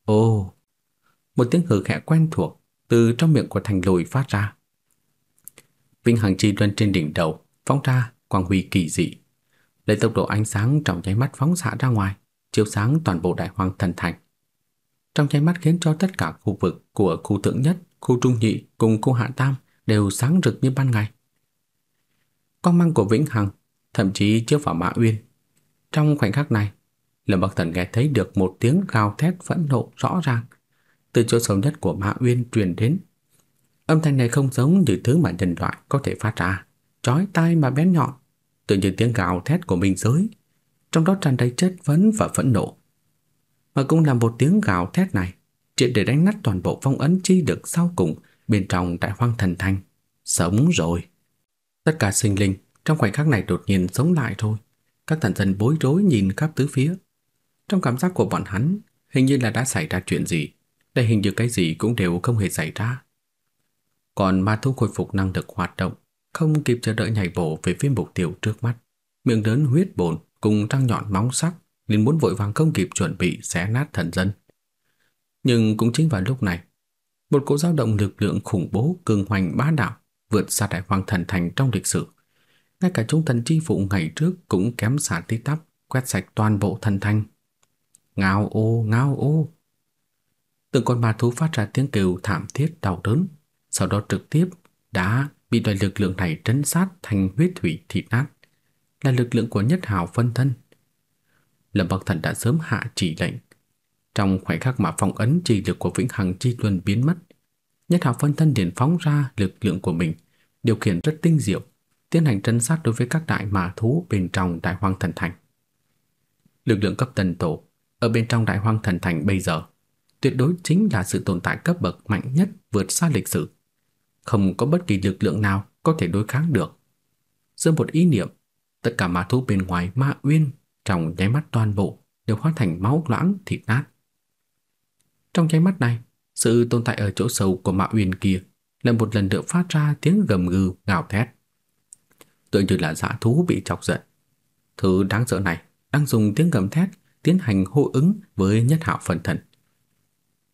Ô, một tiếng hừ khẽ quen thuộc từ trong miệng của Thành lồi phát ra. Vĩnh hằng chi luân trên đỉnh đầu phóng ra quang huy kỳ dị, lấy tốc độ ánh sáng trong nháy mắt phóng xạ ra ngoài, chiếu sáng toàn bộ đại hoang thần thành trong nháy mắt khiến cho tất cả khu vực của khu thượng nhất, khu trung nhị cùng khu hạ tam đều sáng rực như ban ngày. Quang mang của Vĩnh Hằng thậm chí chiếu vào Mã Uyên. Trong khoảnh khắc này, Lâm Bắc Thần nghe thấy được một tiếng gào thét phẫn nộ rõ ràng từ chỗ sâu nhất của Mã Uyên truyền đến. Âm thanh này không giống như thứ mà nhân loại có thể phát ra, chói tai mà bén nhọn, tự như tiếng gào thét của mình giới, trong đó tràn đầy chất vấn và phẫn nộ mà cũng là một tiếng gào thét này, triệt để đánh nát toàn bộ phong ấn chi được sau cùng bên trong đại hoang thần thành. Sống rồi. Tất cả sinh linh trong khoảnh khắc này đột nhiên sống lại thôi. Các thần dân bối rối nhìn khắp tứ phía. Trong cảm giác của bọn hắn, hình như là đã xảy ra chuyện gì, đây hình như cái gì cũng đều không hề xảy ra. Còn ma thú khôi phục năng lực hoạt động, không kịp chờ đợi nhảy bổ về phía mục tiêu trước mắt. Miệng lớn huyết bồn cùng răng nhọn móng sắc liền muốn vội vàng không kịp chuẩn bị xé nát thần dân. Nhưng cũng chính vào lúc này, một cỗ dao động lực lượng khủng bố cường hoành bá đạo vượt xa đại hoàng thần thành trong lịch sử. Ngay cả chúng thần chi phụ ngày trước cũng kém xả tí tắp, quét sạch toàn bộ thần thanh. Ngao ô, ngao ô. Từng con ma thú phát ra tiếng kêu thảm thiết đau đớn, sau đó trực tiếp đã bị loại lực lượng này trấn sát thành huyết thủy thịt nát. Là lực lượng của nhất hào phân thân Lâm Bắc Thần đã sớm hạ chỉ lệnh. Trong khoảnh khắc mà phong ấn chi lực của Vĩnh Hằng Chi Luân biến mất, Nhất Hạo phân thân liền phóng ra lực lượng của mình, điều khiển rất tinh diệu, tiến hành trấn sát đối với các đại ma thú bên trong Đại Hoang Thần Thành. Lực lượng cấp tần tổ ở bên trong Đại Hoang Thần Thành bây giờ tuyệt đối chính là sự tồn tại cấp bậc mạnh nhất vượt xa lịch sử. Không có bất kỳ lực lượng nào có thể đối kháng được. Giữa một ý niệm, tất cả ma thú bên ngoài Ma Uyên trong nháy mắt toàn bộ đều hóa thành máu loãng thịt nát. Trong nháy mắt này, sự tồn tại ở chỗ sâu của mạo Uyên kia lại một lần nữa phát ra tiếng gầm gừ gào thét. Tựa như là dã thú bị chọc giận. Thứ đáng sợ này đang dùng tiếng gầm thét tiến hành hô ứng với nhất hạo phần thần.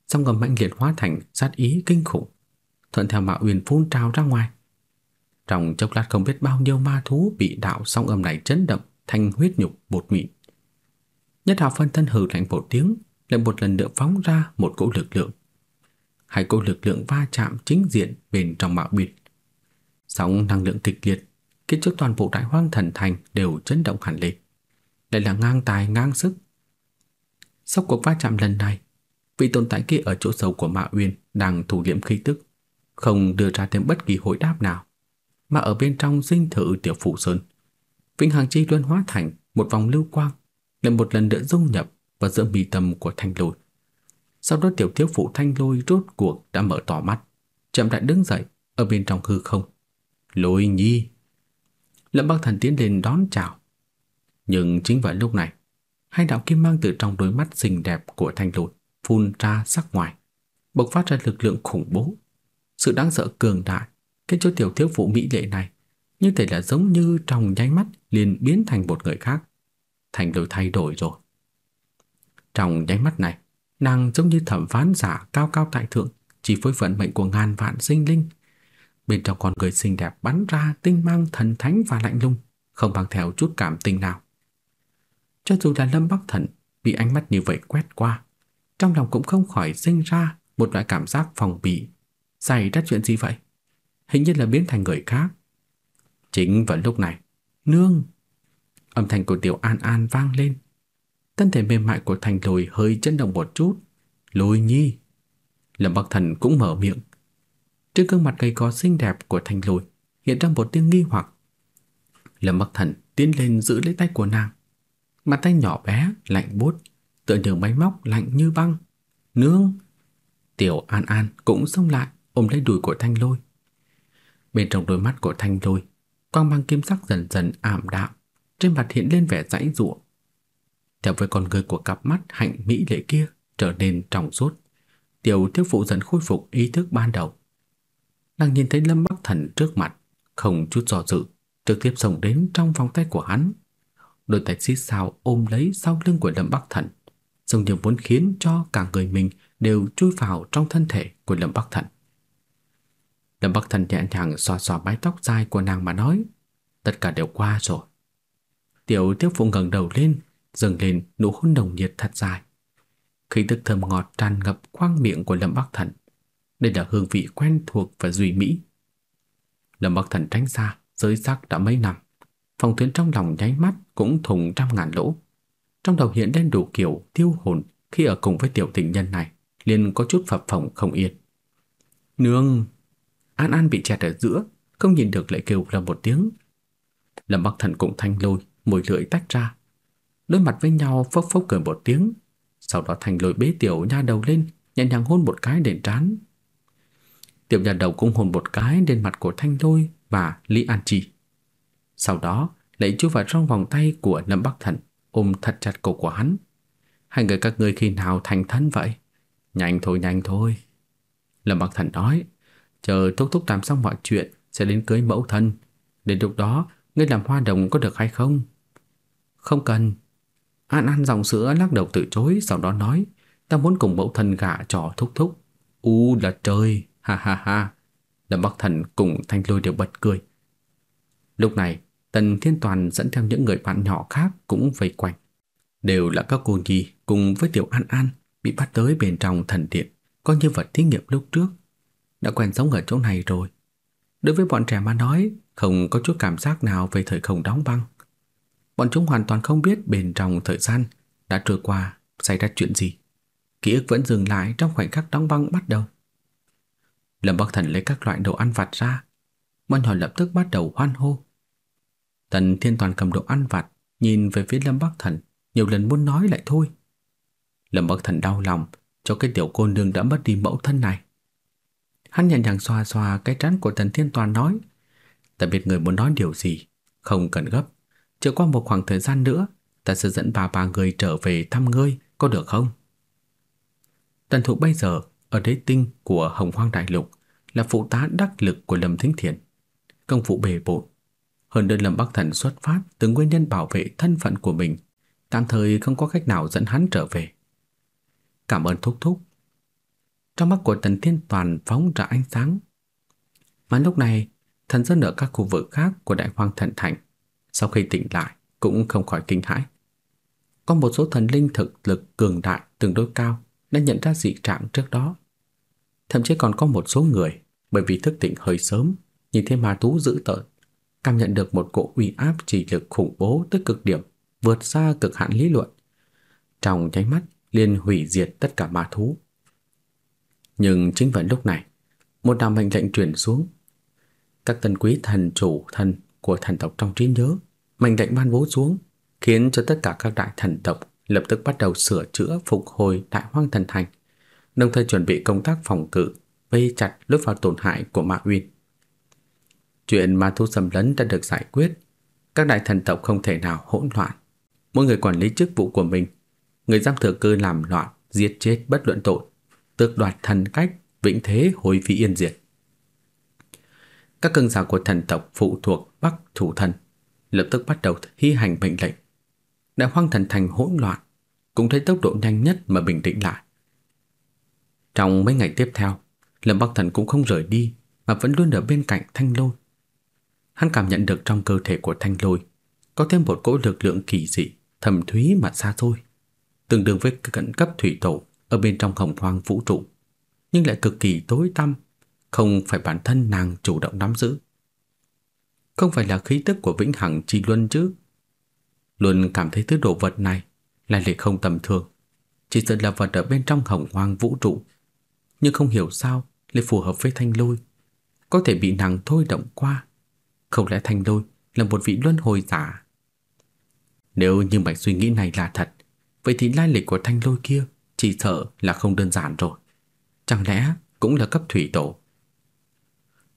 Song gầm mạnh liệt hóa thành sát ý kinh khủng, thuận theo mạo Uyên phun trào ra ngoài. Trong chốc lát không biết bao nhiêu ma thú bị đạo song âm này chấn động thành huyết nhục bột mịn. Nhất Hạo phân thân hừ lạnh một tiếng, lại một lần nữa phóng ra một cỗ lực lượng. Hai cỗ lực lượng va chạm chính diện bên trong mạo biệt Sóng năng lượng kịch liệt khiến cho toàn bộ đại hoang thần thành đều chấn động hẳn lên. Đây là ngang tài ngang sức. Sau cuộc va chạm lần này, vị tồn tại kia ở chỗ sâu của Mạ Uyên đang thủ liễm khí tức, không đưa ra thêm bất kỳ hồi đáp nào, mà ở bên trong dinh thự tiểu phủ sơn Vĩnh Hằng Chi Luân hóa thành một vòng lưu quang, lại một lần nữa dung nhập vào giữa mi tâm của Thanh Lôi. Sau đó tiểu thiếu phụ Thanh Lôi rốt cuộc đã mở to mắt, chậm rãi đứng dậy ở bên trong hư không. Lôi Nhi. Lâm Bắc Thần tiến lên đón chào. Nhưng chính vào lúc này, hai đạo kim mang từ trong đôi mắt xinh đẹp của Thanh Lôi phun ra sắc ngoài, bộc phát ra lực lượng khủng bố. Sự đáng sợ cường đại khiến cho tiểu thiếu phụ mỹ lệ này như thể là giống như trong nháy mắt liền biến thành một người khác. Thành đổi thay đổi rồi. Trong nháy mắt này, nàng giống như thẩm phán giả cao cao tại thượng chỉ với vận mệnh của ngàn vạn sinh linh. Bên trong con người xinh đẹp bắn ra tinh mang thần thánh và lạnh lùng, không mang theo chút cảm tình nào. Cho dù là Lâm Bắc Thần bị ánh mắt như vậy quét qua, trong lòng cũng không khỏi sinh ra một loại cảm giác phòng bị. Xảy ra chuyện gì vậy? Hình như là biến thành người khác, Chính vào lúc này, nương! Âm thanh của Tiểu An An vang lên. Thân thể mềm mại của Thành Lôi hơi chấn động một chút. Lôi nhi! Lâm Bắc Thần cũng mở miệng. Trên gương mặt gầy gò xinh đẹp của Thành Lôi hiện ra một tiếng nghi hoặc. Lâm Bắc Thần tiến lên giữ lấy tay của nàng. Mặt tay nhỏ bé, lạnh buốt, tựa như máy móc lạnh như băng. Nương! Tiểu An An cũng xông lại ôm lấy đùi của Thanh Lôi. Bên trong đôi mắt của Thanh Lôi Quang mang kim sắc dần dần ảm đạm, trên mặt hiện lên vẻ rãnh rụa. Theo với con người của cặp mắt hạnh mỹ lệ kia trở nên trong suốt, tiểu thiếu phụ dần khôi phục ý thức ban đầu. Nàng nhìn thấy Lâm Bắc Thần trước mặt, không chút do dự, trực tiếp xông đến trong vòng tay của hắn. Đôi tay xí sao ôm lấy sau lưng của Lâm Bắc Thần, dường như vốn khiến cho cả người mình đều chui vào trong thân thể của Lâm Bắc Thần. Lâm Bắc Thần nhẹ nhàng xoa xoa mái tóc dài của nàng mà nói, tất cả đều qua rồi. Tiểu Tiêu Phụng ngẩng đầu lên, dâng lên nụ hôn nồng nhiệt thật dài. Khí tức thơm ngọt tràn ngập khoang miệng của Lâm Bắc Thần. Đây là hương vị quen thuộc và duy mỹ. Lâm Bắc Thần tránh xa, giới sắc đã mấy năm. Phòng tuyến trong lòng nháy mắt cũng thùng trăm ngàn lỗ. Trong đầu hiện lên đủ kiểu tiêu hồn khi ở cùng với tiểu tình nhân này, liền có chút phập phồng không yên. Nương, An An bị chẹt ở giữa, không nhìn được lại kêu là một tiếng. Lâm Bắc Thần cũng thanh lôi, môi lưỡi tách ra. Đôi mặt với nhau phốc phốc cười một tiếng, sau đó thanh lôi bế tiểu nha đầu lên, nhẹ nhàng hôn một cái đền trán. Tiểu nha đầu cũng hôn một cái lên mặt của thanh lôi và Lý An Chi. Sau đó lấy chui vào trong vòng tay của Lâm Bắc Thần, ôm thật chặt cổ của hắn. Hai người các ngươi khi nào thành thân vậy? Nhanh thôi, nhanh thôi. Lâm Bắc Thần nói, chờ thúc thúc làm xong mọi chuyện sẽ đến cưới mẫu thân. Đến lúc đó, ngươi làm hoa đồng có được hay không? Không cần. An An dòng sữa lắc đầu từ chối sau đó nói, ta muốn cùng mẫu thân gả cho thúc thúc. U là trời, ha ha ha. Lâm Bắc Thần cùng Thanh Lôi đều bật cười. Lúc này, Tần Thiên Toàn dẫn theo những người bạn nhỏ khác cũng vây quanh. Đều là các cô nhi cùng với Tiểu An An bị bắt tới bên trong thần điện, coi như vật thí nghiệm lúc trước đã quen sống ở chỗ này rồi. Đối với bọn trẻ mà nói, không có chút cảm giác nào về thời không đóng băng. Bọn chúng hoàn toàn không biết bên trong thời gian đã trôi qua xảy ra chuyện gì. Ký ức vẫn dừng lại trong khoảnh khắc đóng băng bắt đầu. Lâm Bắc Thần lấy các loại đồ ăn vặt ra, bọn họ lập tức bắt đầu hoan hô. Tần Thiên Toàn cầm đồ ăn vặt, nhìn về phía Lâm Bắc Thần, nhiều lần muốn nói lại thôi. Lâm Bắc Thần đau lòng cho cái tiểu cô nương đã mất đi mẫu thân này. Hắn nhẹ nhàng xoa xoa cái trán của thần Thiên Toàn nói Ta biết người muốn nói điều gì Không cần gấp Chờ qua một khoảng thời gian nữa Ta sẽ dẫn bà bà người trở về thăm ngươi Có được không? Tần thụ bây giờ ở đế tinh của Hồng Hoang Đại Lục là phụ tá đắc lực của Lâm Thính Thiện. Công vụ bề bộn. Hơn đơn Lâm Bắc Thần xuất phát từ nguyên nhân bảo vệ thân phận của mình. Tạm thời không có cách nào dẫn hắn trở về. Cảm ơn Thúc Thúc trong mắt của Tần Thiên Toàn phóng ra ánh sáng. Mà lúc này, thần dân ở các khu vực khác của Đại Hoang Thần Thành, sau khi tỉnh lại cũng không khỏi kinh hãi. Có một số thần linh thực lực cường đại tương đối cao đã nhận ra dị trạng trước đó. Thậm chí còn có một số người bởi vì thức tỉnh hơi sớm, nhìn thấy ma thú dữ tợn, cảm nhận được một cỗ uy áp chỉ lực khủng bố tới cực điểm, vượt xa cực hạn lý luận. Trong nháy mắt liền hủy diệt tất cả ma thú. Nhưng chính vào lúc này, một đạo mệnh lệnh truyền xuống. Các tân quý thần chủ thần của thần tộc trong trí nhớ, mệnh lệnh ban bố xuống, khiến cho tất cả các đại thần tộc lập tức bắt đầu sửa chữa phục hồi đại hoang thần thành, đồng thời chuẩn bị công tác phòng ngự, vây chặt lướt vào tổn hại của Ma uy Chuyện ma thú xâm lấn đã được giải quyết, các đại thần tộc không thể nào hỗn loạn. Mỗi người quản lý chức vụ của mình, người giam thừa cơ làm loạn, giết chết bất luận tội, tước đoạt thần cách, vĩnh thế hồi phi yên diệt. Các cường giả của thần tộc phụ thuộc Bắc Thủ Thần lập tức bắt đầu thi hành mệnh lệnh. Đại hoang thần thành hỗn loạn, cũng thấy tốc độ nhanh nhất mà bình tĩnh lại. Trong mấy ngày tiếp theo, Lâm Bắc Thần cũng không rời đi mà vẫn luôn ở bên cạnh Thanh Lôi. Hắn cảm nhận được trong cơ thể của Thanh Lôi có thêm một cỗ lực lượng kỳ dị, thầm thúy mà xa xôi, tương đương với cận cấp thủy tổ ở bên trong hồng hoang vũ trụ, nhưng lại cực kỳ tối tăm, không phải bản thân nàng chủ động nắm giữ. Không phải là khí tức của vĩnh hằng chi luân chứ? Luân cảm thấy thứ đồ vật này lại lại không tầm thường, chỉ sợ là vật ở bên trong hồng hoang vũ trụ, nhưng không hiểu sao lại phù hợp với Thanh Lôi, có thể bị nàng thôi động qua. Không lẽ Thanh Lôi là một vị luân hồi giả? Nếu như mạch suy nghĩ này là thật, vậy thì lai lịch của Thanh Lôi kia chỉ sợ là không đơn giản rồi. Chẳng lẽ cũng là cấp thủy tổ?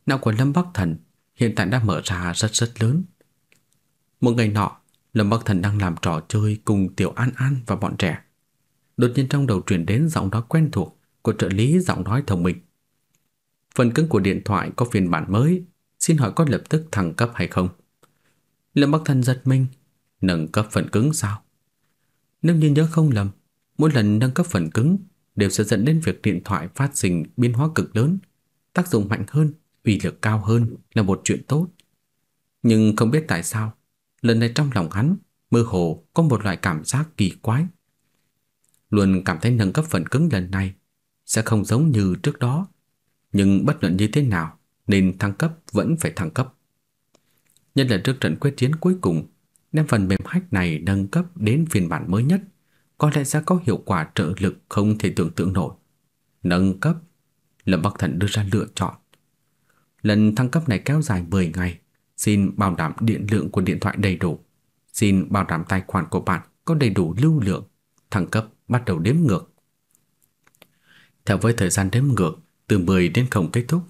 Não của Lâm Bắc Thần hiện tại đã mở ra rất rất lớn. Một ngày nọ, Lâm Bắc Thần đang làm trò chơi cùng Tiểu An An và bọn trẻ. Đột nhiên trong đầu truyền đến giọng nói quen thuộc của trợ lý giọng nói thông minh. Phần cứng của điện thoại có phiên bản mới, xin hỏi có lập tức thăng cấp hay không? Lâm Bắc Thần giật mình, nâng cấp phần cứng sao? Nếu như nhớ không lầm, Mỗi lần nâng cấp phần cứng đều sẽ dẫn đến việc điện thoại phát sinh biến hóa cực lớn, tác dụng mạnh hơn, uy lực cao hơn là một chuyện tốt. Nhưng không biết tại sao, lần này trong lòng hắn mơ hồ có một loại cảm giác kỳ quái. Luôn cảm thấy nâng cấp phần cứng lần này sẽ không giống như trước đó, nhưng bất luận như thế nào nên thăng cấp vẫn phải thăng cấp. Nhất là trước trận quyết chiến cuối cùng, đem phần mềm hack này nâng cấp đến phiên bản mới nhất có lẽ sẽ có hiệu quả trợ lực không thể tưởng tượng nổi. Nâng cấp, Lâm Bắc Thần đưa ra lựa chọn. Lần thăng cấp này kéo dài 10 ngày, xin bảo đảm điện lượng của điện thoại đầy đủ, xin bảo đảm tài khoản của bạn có đầy đủ lưu lượng, thăng cấp bắt đầu đếm ngược. Theo với thời gian đếm ngược từ 10 đến 0 kết thúc,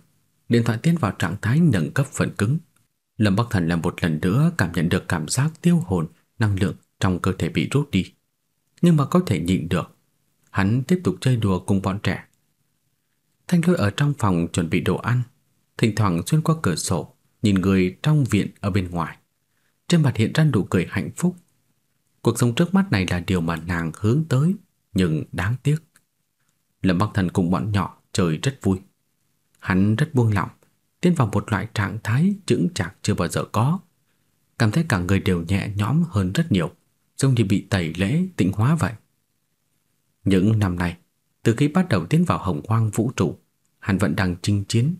điện thoại tiến vào trạng thái nâng cấp phần cứng. Lâm Bắc Thần là một lần nữa cảm nhận được cảm giác tiêu hồn, năng lượng trong cơ thể bị rút đi nhưng mà có thể nhịn được. Hắn tiếp tục chơi đùa cùng bọn trẻ. Thanh Lôi ở trong phòng chuẩn bị đồ ăn, thỉnh thoảng xuyên qua cửa sổ nhìn người trong viện ở bên ngoài. Trên mặt hiện ra nụ cười hạnh phúc. Cuộc sống trước mắt này là điều mà nàng hướng tới, nhưng đáng tiếc. Lâm Bắc Thần cùng bọn nhỏ chơi rất vui. Hắn rất buông lỏng, tiến vào một loại trạng thái chững chạc chưa bao giờ có. Cảm thấy cả người đều nhẹ nhõm hơn rất nhiều giống như bị tẩy lễ tịnh hóa vậy. Những năm này, từ khi bắt đầu tiến vào hồng hoang vũ trụ, hắn vẫn đang chinh chiến.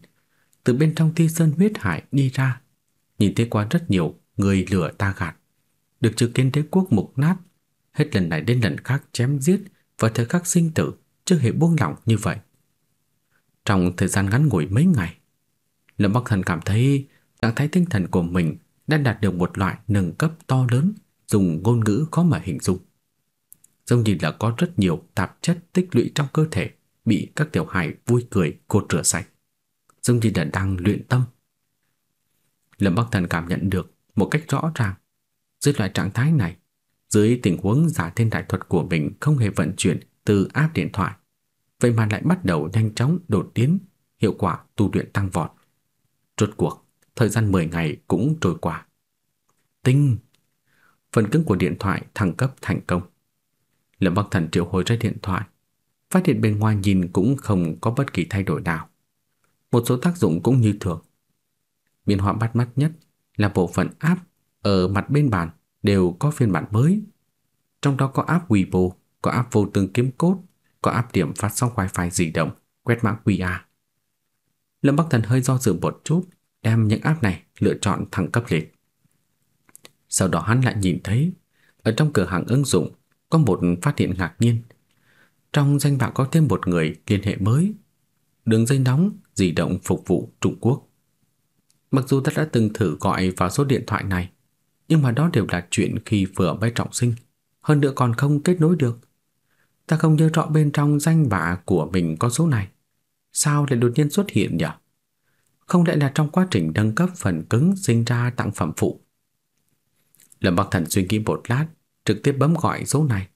Từ bên trong thi sơn huyết hải đi ra, nhìn thấy qua rất nhiều người lửa ta gạt. Được chứng kiến đế quốc mục nát, hết lần này đến lần khác chém giết và thời khắc sinh tử chưa hề buông lỏng như vậy. Trong thời gian ngắn ngủi mấy ngày, Lâm Bắc Thần cảm thấy trạng thái tinh thần của mình đã đạt được một loại nâng cấp to lớn dùng ngôn ngữ khó mà hình dung. Giống như là có rất nhiều tạp chất tích lũy trong cơ thể bị các tiểu hài vui cười cột rửa sạch. Giống như là đang luyện tâm. Lâm Bắc Thần cảm nhận được một cách rõ ràng dưới loại trạng thái này, dưới tình huống giả thiên đại thuật của mình không hề vận chuyển từ áp điện thoại, vậy mà lại bắt đầu nhanh chóng đột tiến, hiệu quả tu luyện tăng vọt. Rốt cuộc, thời gian 10 ngày cũng trôi qua. Tinh phần cứng của điện thoại thăng cấp thành công. Lâm Bắc Thần triệu hồi ra điện thoại, phát hiện bên ngoài nhìn cũng không có bất kỳ thay đổi nào. Một số tác dụng cũng như thường. Biên họa bắt mắt nhất là bộ phận app ở mặt bên bàn đều có phiên bản mới. Trong đó có app Weibo, có app vô tương kiếm cốt, có app điểm phát sóng wifi di động, quét mã QR. Lâm Bắc Thần hơi do dự một chút, đem những app này lựa chọn thẳng cấp liệt. Sau đó hắn lại nhìn thấy ở trong cửa hàng ứng dụng có một phát hiện ngạc nhiên. Trong danh bạ có thêm một người liên hệ mới. Đường dây nóng di động phục vụ Trung Quốc. Mặc dù ta đã từng thử gọi vào số điện thoại này, nhưng mà đó đều là chuyện khi vừa bay trọng sinh, hơn nữa còn không kết nối được. Ta không nhớ rõ bên trong danh bạ của mình có số này. Sao lại đột nhiên xuất hiện nhỉ? Không lẽ là trong quá trình nâng cấp phần cứng sinh ra tặng phẩm phụ Lâm Bắc Thần suy nghĩ một lát, trực tiếp bấm gọi số này.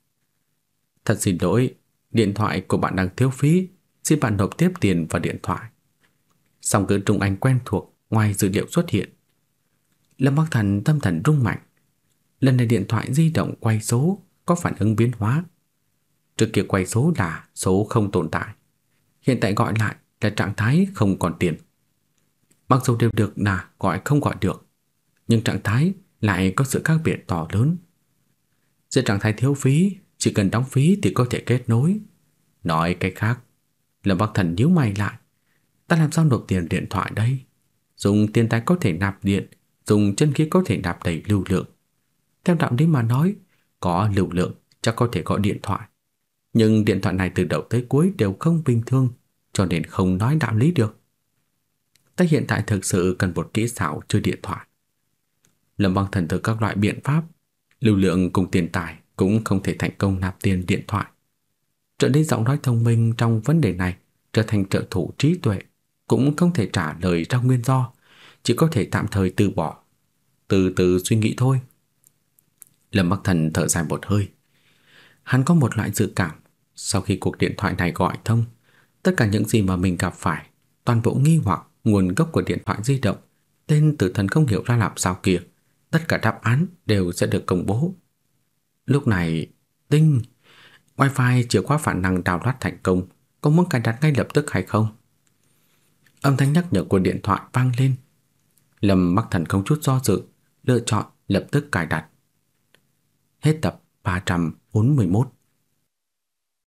Thật xin lỗi, điện thoại của bạn đang thiếu phí, xin bạn nộp tiếp tiền vào điện thoại. Song cứ trung anh quen thuộc ngoài dữ liệu xuất hiện. Lâm Bắc Thần tâm thần rung mạnh. Lần này điện thoại di động quay số có phản ứng biến hóa. Trước kia quay số là số không tồn tại. Hiện tại gọi lại là trạng thái không còn tiền. Mặc dù đều được là gọi không gọi được, nhưng trạng thái lại có sự khác biệt to lớn. Dưới trạng thái thiếu phí, chỉ cần đóng phí thì có thể kết nối. Nói cách khác, Lâm Bắc Thần nhíu mày lại. Ta làm sao nộp tiền điện thoại đây? Dùng tiền tài có thể nạp điện, dùng chân khí có thể nạp đầy lưu lượng. Theo đạo lý mà nói, có lưu lượng chắc có thể gọi điện thoại. Nhưng điện thoại này từ đầu tới cuối đều không bình thường, cho nên không nói đạo lý được. Ta hiện tại thực sự cần một kỹ xảo chơi điện thoại. Lâm Băng Thần thử các loại biện pháp, lưu lượng cùng tiền tài cũng không thể thành công nạp tiền điện thoại. Trở nên giọng nói thông minh trong vấn đề này trở thành trợ thủ trí tuệ cũng không thể trả lời ra nguyên do, chỉ có thể tạm thời từ bỏ, từ từ suy nghĩ thôi. Lâm Bắc Thần thở dài một hơi. Hắn có một loại dự cảm, sau khi cuộc điện thoại này gọi thông, tất cả những gì mà mình gặp phải, toàn bộ nghi hoặc nguồn gốc của điện thoại di động, tên tử thần không hiểu ra làm sao kìa tất cả đáp án đều sẽ được công bố. Lúc này, tinh, wi-fi chìa khóa phản năng đào loát thành công, có muốn cài đặt ngay lập tức hay không? Âm thanh nhắc nhở của điện thoại vang lên. Lâm mắc Thần không chút do dự, lựa chọn lập tức cài đặt. Hết tập 341